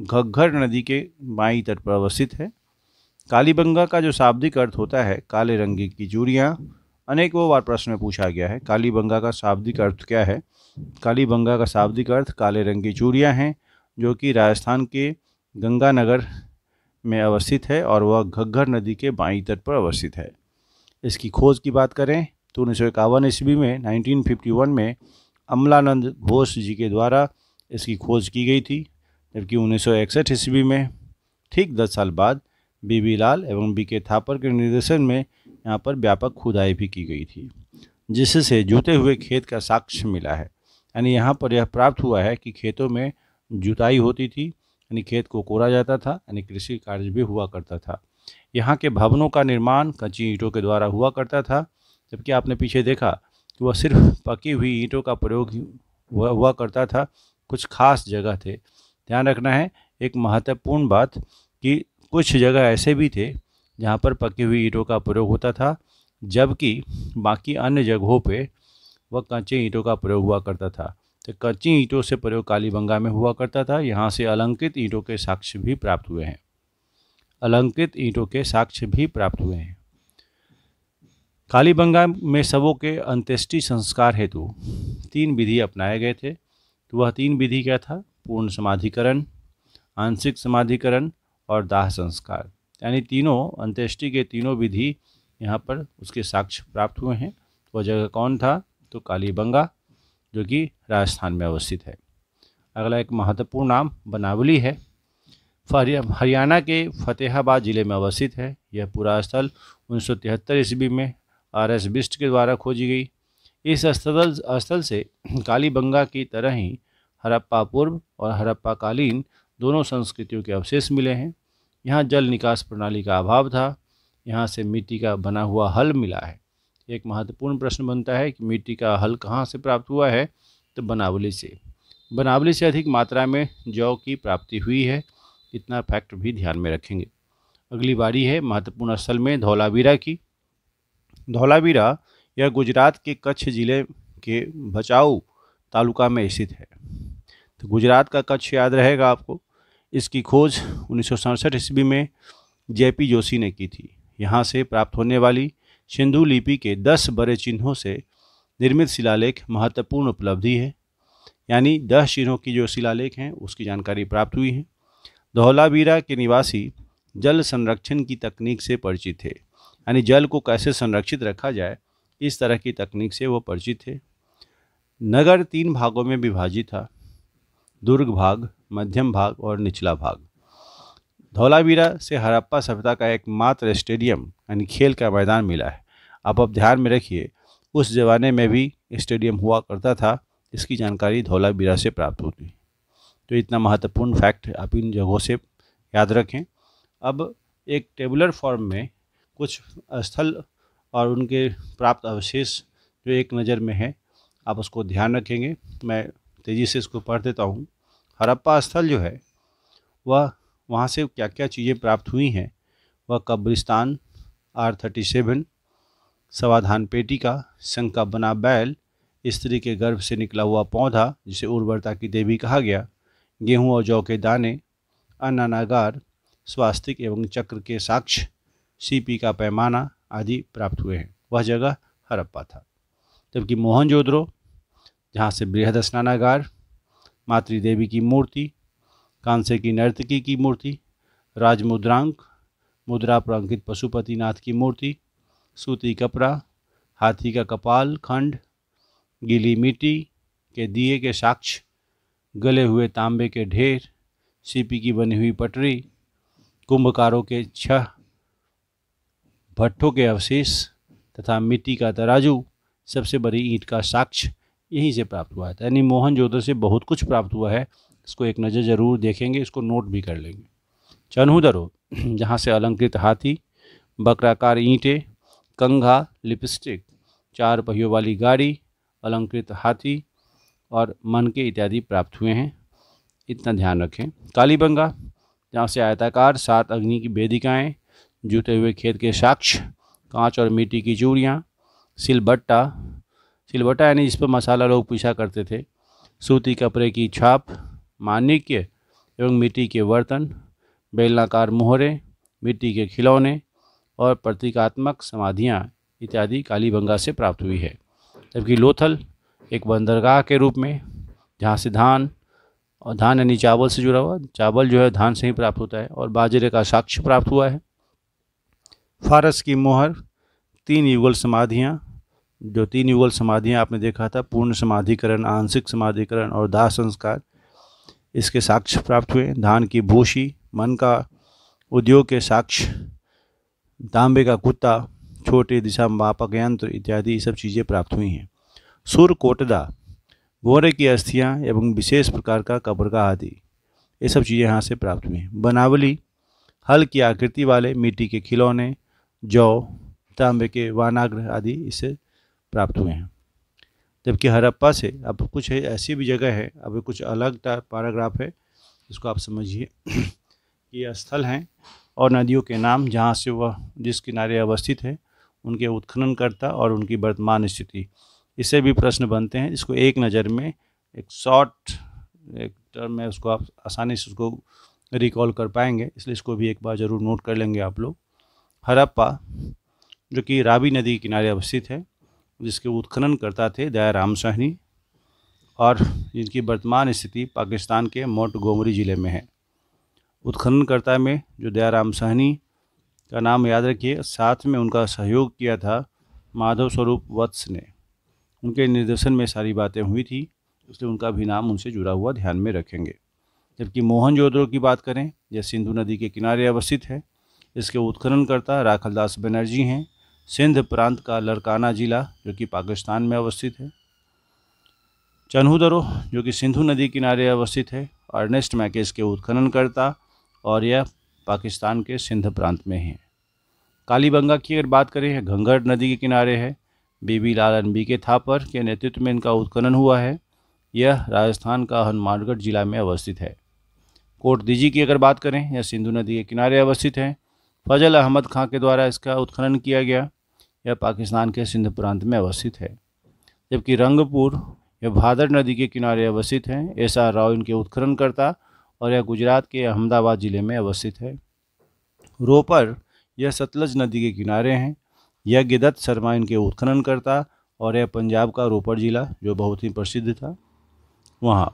घग्घर नदी के बाई तट पर अवस्थित है कालीबंगा का जो शाब्दिक अर्थ होता है काले रंग की चूड़ियाँ अनेक वो बार प्रश्न में पूछा गया है कालीबंगा का शाब्दिक अर्थ क्या है कालीबंगा का शाब्दिक अर्थ काले रंग की चूड़ियाँ हैं जो कि राजस्थान के गंगानगर में अवस्थित है और वह घग्घर नदी के बाई तट पर अवस्थित है इसकी खोज की बात करें तो उन्नीस सौ इक्यावन ईस्वी में 1951 में अमलानंद घोष जी के द्वारा इसकी खोज की गई थी जबकि उन्नीस सौ ईस्वी में ठीक दस साल बाद बी बी लाल एवं बी के थापर के निर्देशन में यहाँ पर व्यापक खुदाई भी की गई थी जिससे जुते हुए खेत का साक्ष्य मिला है यानी यहाँ पर यह प्राप्त हुआ है कि खेतों में जुताई होती थी यानी खेत को कोरा जाता था यानी कृषि कार्य भी हुआ करता था यहाँ के भवनों का निर्माण कच्ची ईंटों के द्वारा हुआ करता था जबकि आपने पीछे देखा कि वह सिर्फ पकी हुई ईंटों का प्रयोग हुआ, हुआ करता था कुछ खास जगह थे ध्यान रखना है एक महत्वपूर्ण बात कि कुछ जगह ऐसे भी थे जहाँ पर पकी हुई ईंटों का प्रयोग होता था जबकि बाकी अन्य जगहों पे वह कच्चे ईंटों का प्रयोग हुआ करता था तो कच्ची ईंटों से प्रयोग कालीबंगा में हुआ करता था यहाँ से अलंकृत ईंटों के साक्ष्य भी प्राप्त हुए हैं अलंकृत ईंटों के साक्ष्य भी प्राप्त हुए हैं कालीबंगा में सबों के अंत्येष्टि संस्कार हेतु तीन विधि अपनाए गए थे तो वह तीन विधि क्या था पूर्ण समाधिकरण आंशिक समाधिकरण और दाह संस्कार यानी तीनों अंत्येष्टि के तीनों विधि यहाँ पर उसके साक्ष्य प्राप्त हुए हैं वह जगह कौन था तो कालीबंगा जो कि राजस्थान में अवस्थित है अगला एक महत्वपूर्ण नाम बनावली है हरियाणा के फतेहाबाद ज़िले में अवस्थित है यह पूरा स्थल उन्नीस ईस्वी में आर एस बिस्ट के द्वारा खोजी गई इस स्थल स्थल से कालीबंगा की तरह ही हड़प्पा पूर्व और हरप्पा कालीन दोनों संस्कृतियों के अवशेष मिले हैं यहाँ जल निकास प्रणाली का अभाव था यहाँ से मिट्टी का बना हुआ हल मिला है एक महत्वपूर्ण प्रश्न बनता है कि मिट्टी का हल कहाँ से प्राप्त हुआ है तो बनावली से बनावली से अधिक मात्रा में जौ की प्राप्ति हुई है इतना फैक्ट भी ध्यान में रखेंगे अगली बारी है महत्वपूर्ण स्थल में धौलावीरा की धौलावीरा यह गुजरात के कच्छ ज़िले के बचाऊ तालुका में स्थित है तो गुजरात का कच्छ याद रहेगा आपको इसकी खोज उन्नीस सौ ईस्वी में जेपी जोशी ने की थी यहाँ से प्राप्त होने वाली सिंधु लिपि के दस बड़े चिन्हों से निर्मित शिलालेख महत्वपूर्ण उपलब्धि है यानी दस चिन्हों की जो शिलालेख हैं उसकी जानकारी प्राप्त हुई है धौलावीरा के निवासी जल संरक्षण की तकनीक से परिचित थे यानी जल को कैसे संरक्षित रखा जाए इस तरह की तकनीक से वो परिचित थे नगर तीन भागों में विभाजित था दुर्ग भाग मध्यम भाग और निचला भाग धौलावीरा से हरप्पा सभ्यता का एकमात्र स्टेडियम यानी खेल का मैदान मिला है आप अब ध्यान में रखिए उस जमाने में भी स्टेडियम हुआ करता था इसकी जानकारी धौलावीरा से प्राप्त होती तो इतना महत्वपूर्ण फैक्ट आप इन जगहों से याद रखें अब एक टेबुलर फॉर्म में कुछ स्थल और उनके प्राप्त अवशेष जो एक नज़र में है आप उसको ध्यान रखेंगे मैं तेज़ी से इसको पढ़ देता हूँ हड़प्पा स्थल जो है वह वहाँ से क्या क्या चीज़ें प्राप्त हुई हैं वह कब्रिस्तान आर थर्टी सेवन सवाधान पेटिका का शंका बना बैल स्त्री के गर्भ से निकला हुआ पौधा जिसे उर्वरता की देवी कहा गया गेहूं और जौ के दाने अनानागार स्वास्तिक एवं चक्र के साक्ष्य सीपी का पैमाना आदि प्राप्त हुए हैं वह जगह हड़प्पा था जबकि मोहनजोद्रो जहाँ से बृहद स्नानागार मातृदेवी की मूर्ति कांसे की नर्तकी की मूर्ति राजमुद्रांक मुद्रा पर अंकित पशुपतिनाथ की मूर्ति सूती कपड़ा हाथी का कपाल खंड गीली मिट्टी के दिए के साक्ष गले हुए तांबे के ढेर सीपी की बनी हुई पटरी कुंभकारों के छह भट्ठों के अवशेष तथा मिट्टी का तराजू सबसे बड़ी ईंट का साक्ष्य यहीं से प्राप्त हुआ है यानी मोहन जोधर से बहुत कुछ प्राप्त हुआ है इसको एक नज़र ज़रूर देखेंगे इसको नोट भी कर लेंगे चनहुदरो जहाँ से अलंकृत हाथी बकराकार ईंटें कंघा लिपस्टिक चार पहियों वाली गाड़ी अलंकृत हाथी और मन के इत्यादि प्राप्त हुए हैं इतना ध्यान रखें कालीबंगा जहाँ से आयताकार सात अग्नि की वेदिकाएँ जूते हुए खेत के साक्ष कांच और मिट्टी की चूड़ियाँ सिलबट्टा सिलबट्टा यानी जिस पर मसाला लोग पीसा करते थे सूती कपड़े की छाप माणिक्य एवं मिट्टी के बर्तन बेलनाकार मोहरे मिट्टी के खिलौने और प्रतीकात्मक समाधियाँ इत्यादि कालीबंगा से प्राप्त हुई है जबकि लोथल एक बंदरगाह के रूप में जहाँ से धान और धान यानी चावल से जुड़ा हुआ चावल जो है धान से ही प्राप्त होता है और बाजरे का साक्ष्य प्राप्त हुआ है फारस की मोहर तीन युगल समाधियाँ जो तीन युगल समाधियाँ आपने देखा था पूर्ण समाधिकरण आंशिक समाधिकरण और दाह संस्कार इसके साक्ष्य प्राप्त हुए धान की भूसी मन का उद्योग के साक्ष्य तांबे का कुत्ता छोटे दिशा मापक यंत्र इत्यादि ये सब चीज़ें प्राप्त हुई हैं सुर कोटदा गोरे की अस्थियाँ एवं विशेष प्रकार का कब्रगा आदि ये सब चीज़ें यहाँ से प्राप्त हुई हैं बनावली हल की आकृति वाले मिट्टी के खिलौने जौ तांबे के वानाग्रह आदि इसे प्राप्त हुए हैं जबकि हरप्पा से अब कुछ है ऐसी भी जगह है अब कुछ अलग पैराग्राफ है इसको आप समझिए ये स्थल हैं और नदियों के नाम जहाँ से वह जिस किनारे अवस्थित है उनके उत्खननकर्ता और उनकी वर्तमान स्थिति इससे भी प्रश्न बनते हैं इसको एक नज़र में एक शॉर्ट एक टर्म में उसको आप आसानी से उसको रिकॉल कर पाएंगे इसलिए इसको भी एक बार ज़रूर नोट कर लेंगे आप लोग हरप्पा जो कि रावी नदी किनारे अवस्थित है जिसके उत्खनन करता थे दया राम सहनी और जिनकी वर्तमान स्थिति पाकिस्तान के मोट गोमरी ज़िले में है उत्खननकर्ता में जो दयाराम सहनी का नाम याद रखिए साथ में उनका सहयोग किया था माधव स्वरूप वत्स ने उनके निर्देशन में सारी बातें हुई थी इसलिए उनका भी नाम उनसे जुड़ा हुआ ध्यान में रखेंगे जबकि मोहन की बात करें यह सिंधु नदी के किनारे अवस्थित है इसके उत्खनन करता राखलदास बनर्जी हैं सिंध प्रांत का लड़काना जिला जो कि पाकिस्तान में अवस्थित है चन्हूदरो जो कि सिंधु नदी किनारे अवस्थित है अर्नेस्ट इसके उत्खनन करता और यह पाकिस्तान के सिंध प्रांत में है कालीबंगा की अगर बात करें घंघर नदी के किनारे है बीबी एन बी के थापर के नेतृत्व में इनका उत्खनन हुआ है यह राजस्थान का हनुमानगढ़ जिला में अवस्थित है कोट दिजी की अगर बात करें यह सिंधु नदी के किनारे अवस्थित हैं फजल अहमद खां के द्वारा इसका उत्खनन किया गया यह पाकिस्तान के सिंध प्रांत में अवस्थित है जबकि रंगपुर यह भादर नदी के किनारे अवस्थित है एस आर राव इनके उत्खननकर्ता और यह गुजरात के अहमदाबाद ज़िले में अवस्थित है रोपर यह सतलज नदी के किनारे हैं यह गिदत्त शर्मा इनके उत्खननकर्ता और यह पंजाब का रोपड़ जिला जो बहुत ही प्रसिद्ध था वहाँ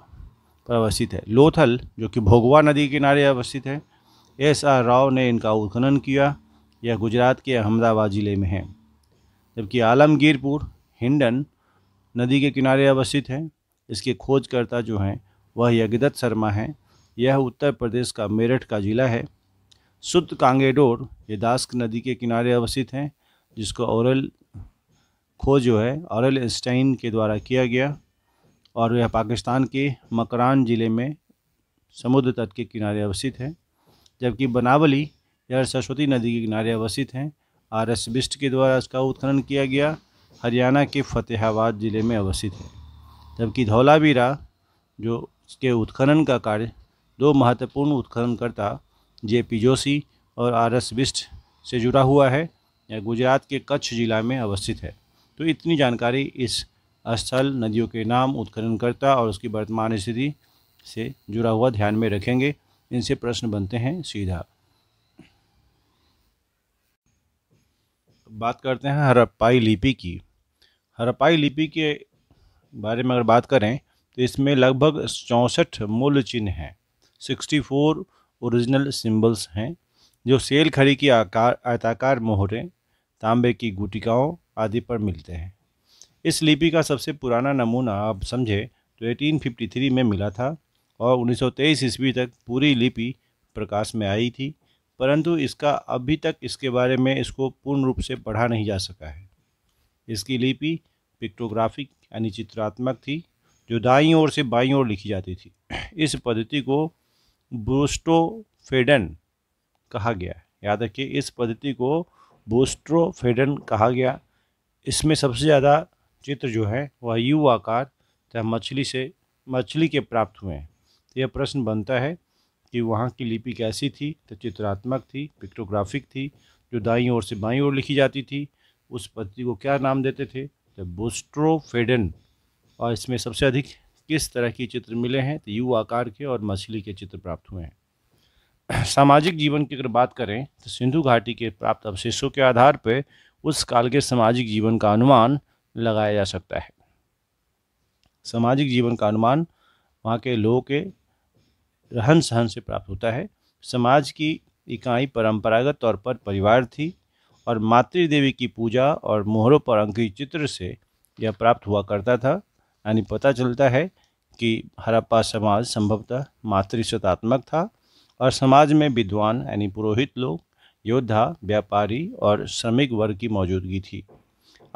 पर अवस्थित है लोथल जो कि भोगवा नदी के किनारे अवस्थित है एस आर राव ने इनका उत्खनन किया यह गुजरात के अहमदाबाद ज़िले में है जबकि आलमगीरपुर हिंडन नदी के किनारे अवस्थित है इसके खोजकर्ता जो हैं वह यज्ञदत्त शर्मा हैं यह उत्तर प्रदेश का मेरठ का ज़िला है शुद्ध कांगेडोर ये दास्क नदी के किनारे अवस्थित हैं जिसको औरल खोज जो है औरल स्टाइन के द्वारा किया गया और यह पाकिस्तान के मकरान ज़िले में समुद्र तट के किनारे अवस्थित है जबकि बनावली यह सरस्वती नदी के किनारे अवस्थित हैं आर एस बिस्ट के द्वारा इसका उत्खनन किया गया हरियाणा के फतेहाबाद ज़िले में अवस्थित है जबकि धौलावीरा जो इसके उत्खनन का कार्य दो महत्वपूर्ण उत्खननकर्ता जे पी जोशी और आर एस बिस्ट से जुड़ा हुआ है यह गुजरात के कच्छ जिला में अवस्थित है तो इतनी जानकारी इस स्थल नदियों के नाम उत्खननकर्ता और उसकी वर्तमान स्थिति से जुड़ा हुआ ध्यान में रखेंगे इनसे प्रश्न बनते हैं सीधा बात करते हैं हरप्पाई लिपि की हरप्पाई लिपि के बारे में अगर बात करें तो इसमें लगभग चौंसठ मूल चिन्ह हैं सिक्सटी फोर ओरिजिनल सिम्बल्स हैं जो सेल खड़ी की आकार आयताकार मोहरें तांबे की गुटिकाओं आदि पर मिलते हैं इस लिपि का सबसे पुराना नमूना आप समझे तो 1853 में मिला था और 1923 ईस्वी तक पूरी लिपि प्रकाश में आई थी परंतु इसका अभी तक इसके बारे में इसको पूर्ण रूप से पढ़ा नहीं जा सका है इसकी लिपि पिक्टोग्राफिक यानी चित्रात्मक थी जो दाई ओर से बाई ओर लिखी जाती थी इस पद्धति को बोस्ट्रोफेडन कहा गया याद रखिए इस पद्धति को बोस्ट्रोफेडन कहा गया इसमें सबसे ज़्यादा चित्र जो है वह यू आकार तथा मछली से मछली के प्राप्त हुए हैं तो यह प्रश्न बनता है कि वहाँ की लिपि कैसी थी तो चित्रात्मक थी पिक्टोग्राफिक थी जो दाई ओर से बाई ओर लिखी जाती थी उस पद्धति को क्या नाम देते थे तो बोस्ट्रोफेडन और इसमें सबसे अधिक किस तरह के चित्र मिले हैं तो यू आकार के और मछली के चित्र प्राप्त हुए हैं सामाजिक जीवन की अगर बात करें तो सिंधु घाटी के प्राप्त अवशेषों के आधार पर उस काल के सामाजिक जीवन का अनुमान लगाया जा सकता है सामाजिक जीवन का अनुमान वहाँ के लोगों के रहन सहन से प्राप्त होता है समाज की इकाई परंपरागत तौर पर परिवार थी और मातृदेवी की पूजा और मोहरों पर अंकित चित्र से यह प्राप्त हुआ करता था यानी पता चलता है कि हरप्पा समाज संभवतः मातृसत्तात्मक था और समाज में विद्वान यानी पुरोहित लोग योद्धा व्यापारी और श्रमिक वर्ग की मौजूदगी थी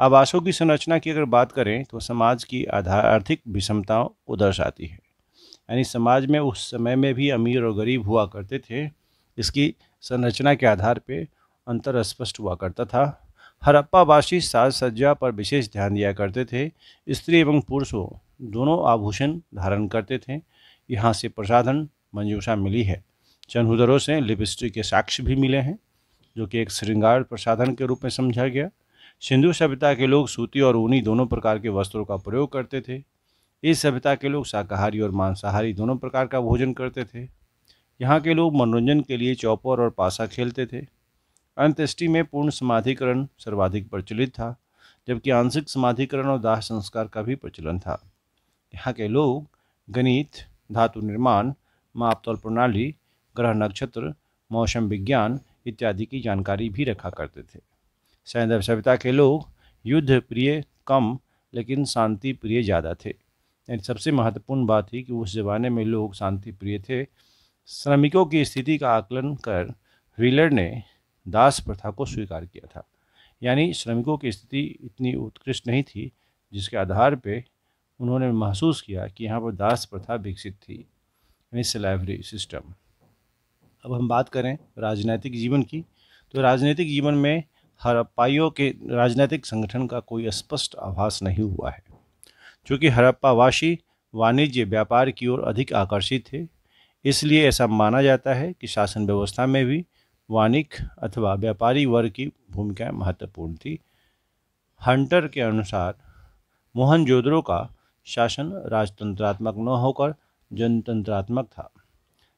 आवासों की संरचना की अगर बात करें तो समाज की आधार आर्थिक विषमताओं को दर्शाती है यानी समाज में उस समय में भी अमीर और गरीब हुआ करते थे इसकी संरचना के आधार पर अंतर स्पष्ट हुआ करता था हरप्पावासी साज सज्जा पर विशेष ध्यान दिया करते थे स्त्री एवं पुरुषों दोनों आभूषण धारण करते थे यहाँ से प्रसाधन मंजूषा मिली है चन्हुदरों से लिपस्टिक के साक्ष्य भी मिले हैं जो कि एक श्रृंगार प्रसाधन के रूप में समझा गया सिंधु सभ्यता के लोग सूती और ऊनी दोनों प्रकार के वस्त्रों का प्रयोग करते थे इस सभ्यता के लोग शाकाहारी और मांसाहारी दोनों प्रकार का भोजन करते थे यहाँ के लोग मनोरंजन के लिए चौपर और पासा खेलते थे अंत्येष्टि में पूर्ण समाधिकरण सर्वाधिक प्रचलित था जबकि आंशिक समाधिकरण और दाह संस्कार का भी प्रचलन था यहाँ के लोग गणित धातु निर्माण मापतौल प्रणाली ग्रह नक्षत्र मौसम विज्ञान इत्यादि की जानकारी भी रखा करते थे सैंधव सभ्यता के लोग युद्ध प्रिय कम लेकिन शांति प्रिय ज़्यादा थे यानी सबसे महत्वपूर्ण बात थी कि उस ज़माने में लोग शांति प्रिय थे श्रमिकों की स्थिति का आकलन कर व्हीलर ने दास प्रथा को स्वीकार किया था यानी श्रमिकों की स्थिति इतनी उत्कृष्ट नहीं थी जिसके आधार पर उन्होंने महसूस किया कि यहाँ पर दास प्रथा विकसित थी यानी स्लेवरी सिस्टम अब हम बात करें राजनैतिक जीवन की तो राजनीतिक जीवन में हड़प्पाइयों के राजनीतिक संगठन का कोई स्पष्ट आभास नहीं हुआ है चूँकि हड़प्पावासी वाणिज्य व्यापार की ओर अधिक आकर्षित थे इसलिए ऐसा माना जाता है कि शासन व्यवस्था में भी वाणिक अथवा व्यापारी वर्ग की भूमिका महत्वपूर्ण थी हंटर के अनुसार मोहनजोदड़ो का शासन राजतंत्रात्मक न होकर जनतंत्रात्मक था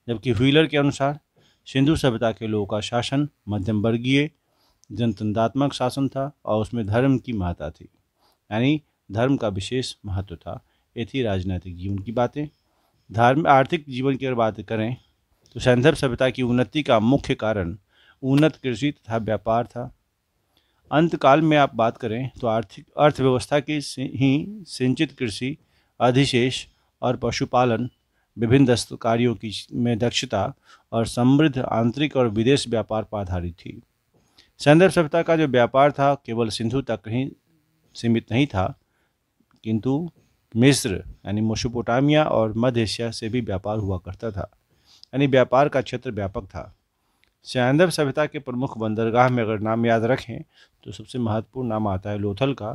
जबकि व्हीलर के अनुसार सिंधु सभ्यता के लोगों का शासन मध्यम वर्गीय जनतंत्रात्मक शासन था और उसमें धर्म की महत्ता थी यानी धर्म का विशेष महत्व था ये थी राजनैतिक जीवन की बातें धार्मिक आर्थिक जीवन की अगर बात करें तो संदर्भ सभ्यता की उन्नति का मुख्य कारण उन्नत कृषि तथा व्यापार था अंतकाल में आप बात करें तो आर्थिक अर्थव्यवस्था की ही सिंचित कृषि अधिशेष और पशुपालन विभिन्न दस्तकारियों की में दक्षता और समृद्ध आंतरिक और विदेश व्यापार पर आधारित थी संदर्भ सभ्यता का जो व्यापार था केवल सिंधु तक ही सीमित नहीं था किंतु मिस्र यानी मोशोपोटामिया और मध्य एशिया से भी व्यापार हुआ करता था यानी व्यापार का क्षेत्र व्यापक था सैंदव सभ्यता के प्रमुख बंदरगाह में अगर नाम याद रखें तो सबसे महत्वपूर्ण नाम आता है लोथल का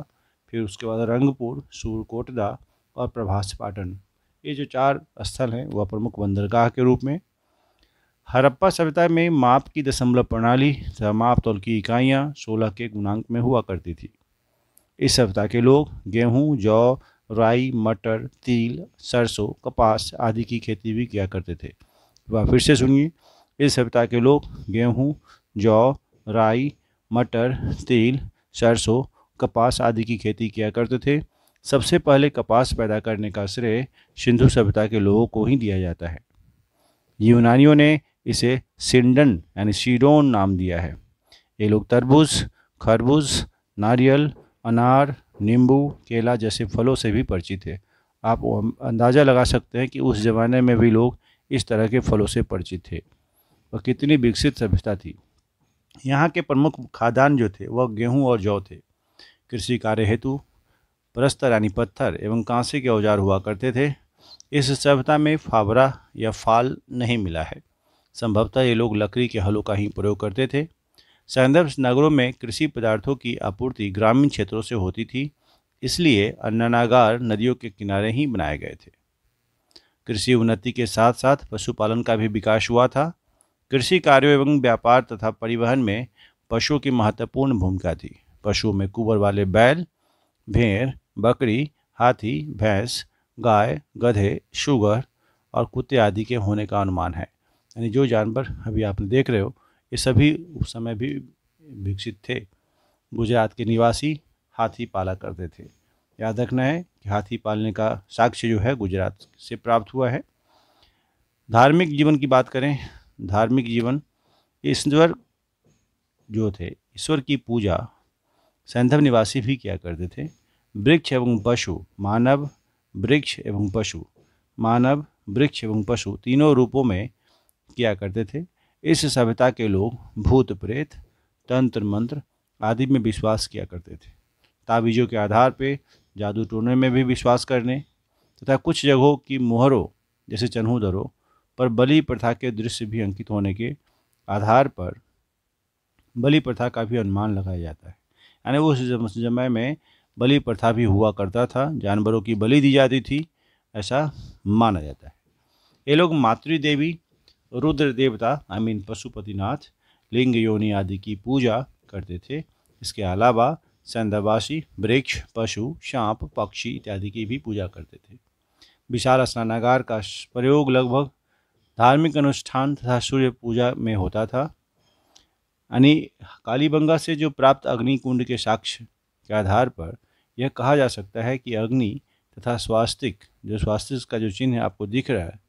फिर उसके बाद रंगपुर सूरकोटदा और प्रभास पाटन ये जो चार स्थल हैं वह प्रमुख बंदरगाह के रूप में हरप्पा सभ्यता में माप की दशमलव प्रणाली तथा माप तौल की इकाइयाँ सोलह के गुणांक में हुआ करती थी इस सप्ताह के लोग गेहूँ जौ राई मटर तिल सरसों कपास आदि की खेती भी किया करते थे वह फिर से सुनिए इस सप्ताह के लोग गेहूँ जौ राई मटर तिल सरसों कपास आदि की खेती किया करते थे सबसे पहले कपास पैदा करने का श्रेय सिंधु सभ्यता के लोगों को ही दिया जाता है यूनानियों ने इसे सिंडन यानी सीडोन नाम दिया है ये लोग तरबूज खरबूज नारियल अनार नींबू केला जैसे फलों से भी परिचित है आप अंदाज़ा लगा सकते हैं कि उस ज़माने में भी लोग इस तरह के फलों से परिचित थे वह कितनी विकसित सभ्यता थी यहाँ के प्रमुख खादान जो थे वह गेहूँ और जौ थे कृषि कार्य हेतु परस्तर यानी पत्थर एवं कांसे के औजार हुआ करते थे इस सभ्यता में फावरा या फाल नहीं मिला है संभवतः ये लोग लकड़ी के हलों का ही प्रयोग करते थे संदर्भ नगरों में कृषि पदार्थों की आपूर्ति ग्रामीण क्षेत्रों से होती थी इसलिए अन्नानागार नदियों के किनारे ही बनाए गए थे कृषि उन्नति के साथ साथ पशुपालन का भी विकास हुआ था कृषि कार्यों एवं व्यापार तथा परिवहन में पशुओं की महत्वपूर्ण भूमिका थी पशुओं में कुबर वाले बैल भेड़ बकरी हाथी भैंस गाय गधे शुगर और कुत्ते आदि के होने का अनुमान है यानी जो जानवर अभी आपने देख रहे हो ये सभी उस समय भी विकसित थे गुजरात के निवासी हाथी पाला करते थे याद रखना है कि हाथी पालने का साक्ष्य जो है गुजरात से प्राप्त हुआ है धार्मिक जीवन की बात करें धार्मिक जीवन ईश्वर जो थे ईश्वर की पूजा सैंधव निवासी भी किया करते थे वृक्ष एवं पशु मानव वृक्ष एवं पशु मानव वृक्ष एवं पशु तीनों रूपों में किया करते थे इस सभ्यता के लोग भूत प्रेत तंत्र मंत्र आदि में विश्वास किया करते थे ताबीजों के आधार पर जादू टोने में भी विश्वास करने तथा कुछ जगहों की मोहरों जैसे चन्हूदरों पर बलि प्रथा के दृश्य भी अंकित होने के आधार पर बलि प्रथा का भी अनुमान लगाया जाता है यानी उस समय में बलि प्रथा भी हुआ करता था जानवरों की बलि दी जाती थी ऐसा माना जाता है ये लोग मातृदेवी रुद्र देवता आई मीन पशुपतिनाथ लिंग योनि आदि की पूजा करते थे इसके अलावा संधवासी वृक्ष पशु सांप पक्षी इत्यादि की भी पूजा करते थे विशाल स्नानागार का प्रयोग लगभग धार्मिक अनुष्ठान तथा सूर्य पूजा में होता था यानी कालीबंगा से जो प्राप्त अग्नि कुंड के साक्ष्य के आधार पर यह कहा जा सकता है कि अग्नि तथा स्वास्तिक जो स्वास्तिक का जो चिन्ह आपको दिख रहा है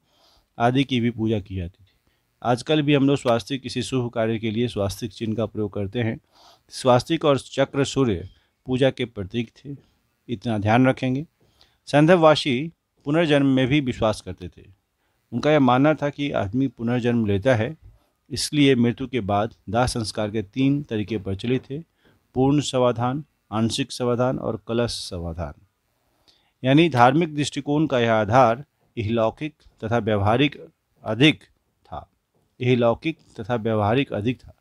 आदि की भी पूजा की जाती आजकल भी हम लोग स्वास्थ्य किसी शुभ कार्य के लिए स्वास्थ्य चिन्ह का प्रयोग करते हैं स्वास्थ्य और चक्र सूर्य पूजा के प्रतीक थे इतना ध्यान रखेंगे संधववासी पुनर्जन्म में भी विश्वास करते थे उनका यह मानना था कि आदमी पुनर्जन्म लेता है इसलिए मृत्यु के बाद दाह संस्कार के तीन तरीके प्रचलित थे पूर्ण समाधान आंशिक समाधान और कलश समाधान यानी धार्मिक दृष्टिकोण का यह आधार इहलौकिक तथा व्यवहारिक अधिक यही लौकिक तथा व्यवहारिक अधिक था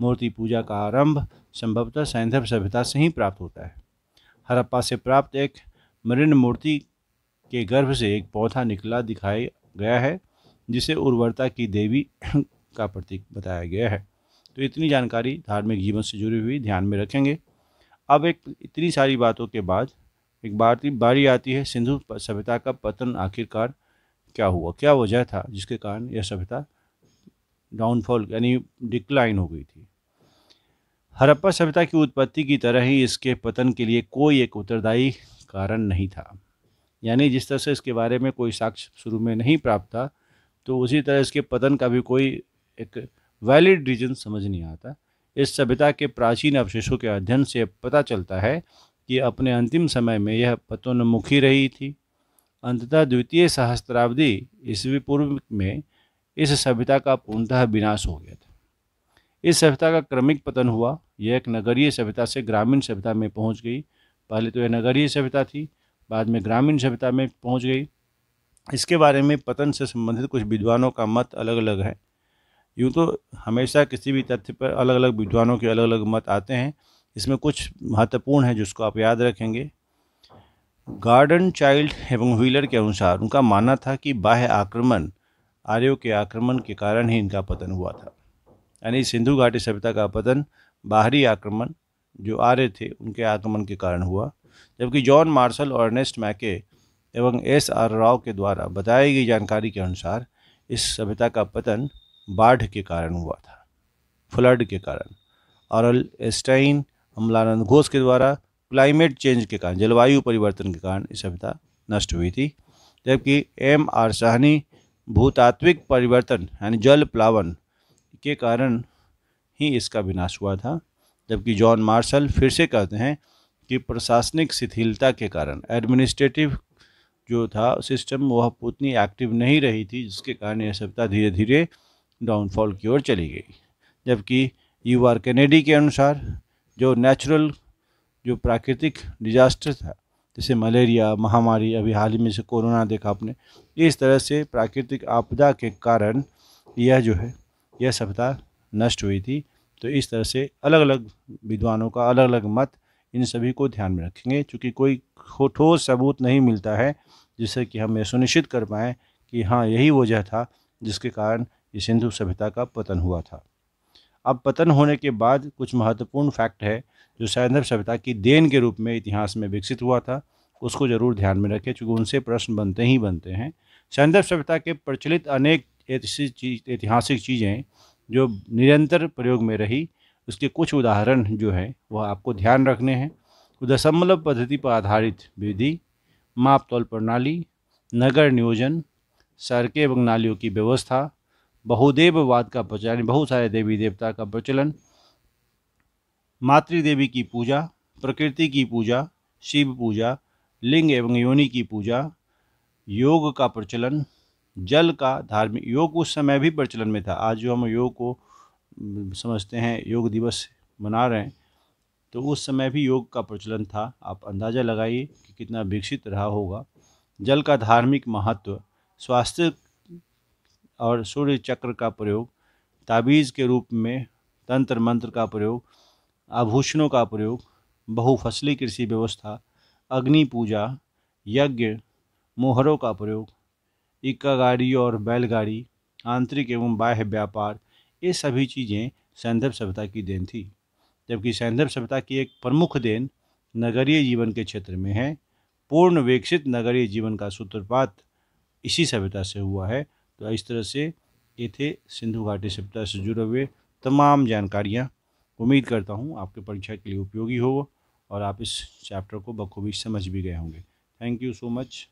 मूर्ति पूजा का आरंभ संभवतः सैंधव सभ्यता से ही प्राप्त होता है हरप्पा से प्राप्त एक मृण मूर्ति के गर्भ से एक पौधा निकला दिखाई गया है जिसे उर्वरता की देवी का प्रतीक बताया गया है तो इतनी जानकारी धार्मिक जीवन से जुड़ी हुई ध्यान में रखेंगे अब एक इतनी सारी बातों के बाद एक बारी बारी आती है सिंधु सभ्यता का पतन आखिरकार क्या हुआ क्या वजह था जिसके कारण यह सभ्यता डाउनफॉल यानी डिक्लाइन हो गई थी हरप्पा सभ्यता की उत्पत्ति की तरह ही इसके पतन के लिए कोई एक उत्तरदायी कारण नहीं था यानी जिस तरह से इसके बारे में कोई साक्ष्य शुरू में नहीं प्राप्त था तो उसी तरह इसके पतन का भी कोई एक वैलिड रीजन समझ नहीं आता इस सभ्यता के प्राचीन अवशेषों के अध्ययन से पता चलता है कि अपने अंतिम समय में यह पतोन्मुखी रही थी अंततः द्वितीय सहस्त्राब्दी ईस्वी पूर्व में इस सभ्यता का पूर्णतः विनाश हो गया था इस सभ्यता का क्रमिक पतन हुआ यह एक नगरीय सभ्यता से ग्रामीण सभ्यता में पहुंच गई पहले तो यह नगरीय सभ्यता थी बाद में ग्रामीण सभ्यता में पहुंच गई इसके बारे में पतन से संबंधित कुछ विद्वानों का मत अलग अलग है यूँ तो हमेशा किसी भी तथ्य पर अलग अलग विद्वानों के अलग अलग मत आते हैं इसमें कुछ महत्वपूर्ण है जिसको आप याद रखेंगे गार्डन चाइल्ड एवं व्हीलर के अनुसार उनका मानना था कि बाह्य आक्रमण आर्यों के आक्रमण के कारण ही इनका पतन हुआ था यानी सिंधु घाटी सभ्यता का पतन बाहरी आक्रमण जो आर्य थे उनके आक्रमण के कारण हुआ जबकि जॉन मार्शल और अर्नेस्ट मैके एवं एस आर राव के द्वारा बताई गई जानकारी के अनुसार इस सभ्यता का पतन बाढ़ के कारण हुआ था फ्लड के कारण औरल एस्टाइन अमलानंद घोष के द्वारा क्लाइमेट चेंज के कारण जलवायु परिवर्तन के कारण इस सभ्यता नष्ट हुई थी जबकि एम आर साहनी भूतात्विक परिवर्तन यानी जल प्लावन के कारण ही इसका विनाश हुआ था जबकि जॉन मार्शल फिर से कहते हैं कि प्रशासनिक शिथिलता के कारण एडमिनिस्ट्रेटिव जो था सिस्टम वह उतनी एक्टिव नहीं रही थी जिसके कारण यह सभ्यता धीरे धीरे डाउनफॉल की ओर चली गई जबकि यू आर कैनेडी के अनुसार जो नेचुरल जो प्राकृतिक डिजास्टर था जैसे मलेरिया महामारी अभी हाल ही में से कोरोना देखा आपने इस तरह से प्राकृतिक आपदा के कारण यह जो है यह सभ्यता नष्ट हुई थी तो इस तरह से अलग अलग विद्वानों का अलग अलग मत इन सभी को ध्यान में रखेंगे क्योंकि कोई ठोस सबूत नहीं मिलता है जिससे कि हम यह सुनिश्चित कर पाएँ कि हाँ यही वजह था जिसके कारण इस सिंधु सभ्यता का पतन हुआ था अब पतन होने के बाद कुछ महत्वपूर्ण फैक्ट है जो सैंधव सभ्यता की देन के रूप में इतिहास में विकसित हुआ था उसको जरूर ध्यान में रखें चूँकि उनसे प्रश्न बनते ही बनते हैं सैंधव सभ्यता के प्रचलित अनेक ऐसी चीज ऐतिहासिक चीज़ें जो निरंतर प्रयोग में रही उसके कुछ उदाहरण जो हैं वह आपको ध्यान रखने हैं दशमलव पद्धति पर आधारित विधि माप तौल प्रणाली नगर नियोजन सड़कें एवं नालियों की व्यवस्था बहुदेववाद का प्रचलन बहुत सारे देवी देवता का प्रचलन मातृदेवी की पूजा प्रकृति की पूजा शिव पूजा लिंग एवं योनि की पूजा योग का प्रचलन जल का धार्मिक योग उस समय भी प्रचलन में था आज जो हम योग को समझते हैं योग दिवस मना रहे हैं तो उस समय भी योग का प्रचलन था आप अंदाज़ा लगाइए कि कितना विकसित रहा होगा जल का धार्मिक महत्व स्वास्थ्य और सूर्य चक्र का प्रयोग ताबीज़ के रूप में तंत्र मंत्र का प्रयोग आभूषणों का प्रयोग बहुफसली कृषि व्यवस्था अग्नि पूजा यज्ञ मोहरों का प्रयोग इक्का गाड़ी और बैलगाड़ी आंतरिक एवं बाह्य व्यापार ये सभी चीज़ें सैंधव सभ्यता की देन थी जबकि सैंधव सभ्यता की एक प्रमुख देन नगरीय जीवन के क्षेत्र में है पूर्ण विकसित नगरीय जीवन का सूत्रपात इसी सभ्यता से हुआ है तो इस तरह से ये थे सिंधु घाटी सभ्यता से जुड़े हुए तमाम जानकारियाँ उम्मीद करता हूँ आपके परीक्षा के लिए उपयोगी हो और आप इस चैप्टर को बखूबी समझ भी गए होंगे थैंक यू सो मच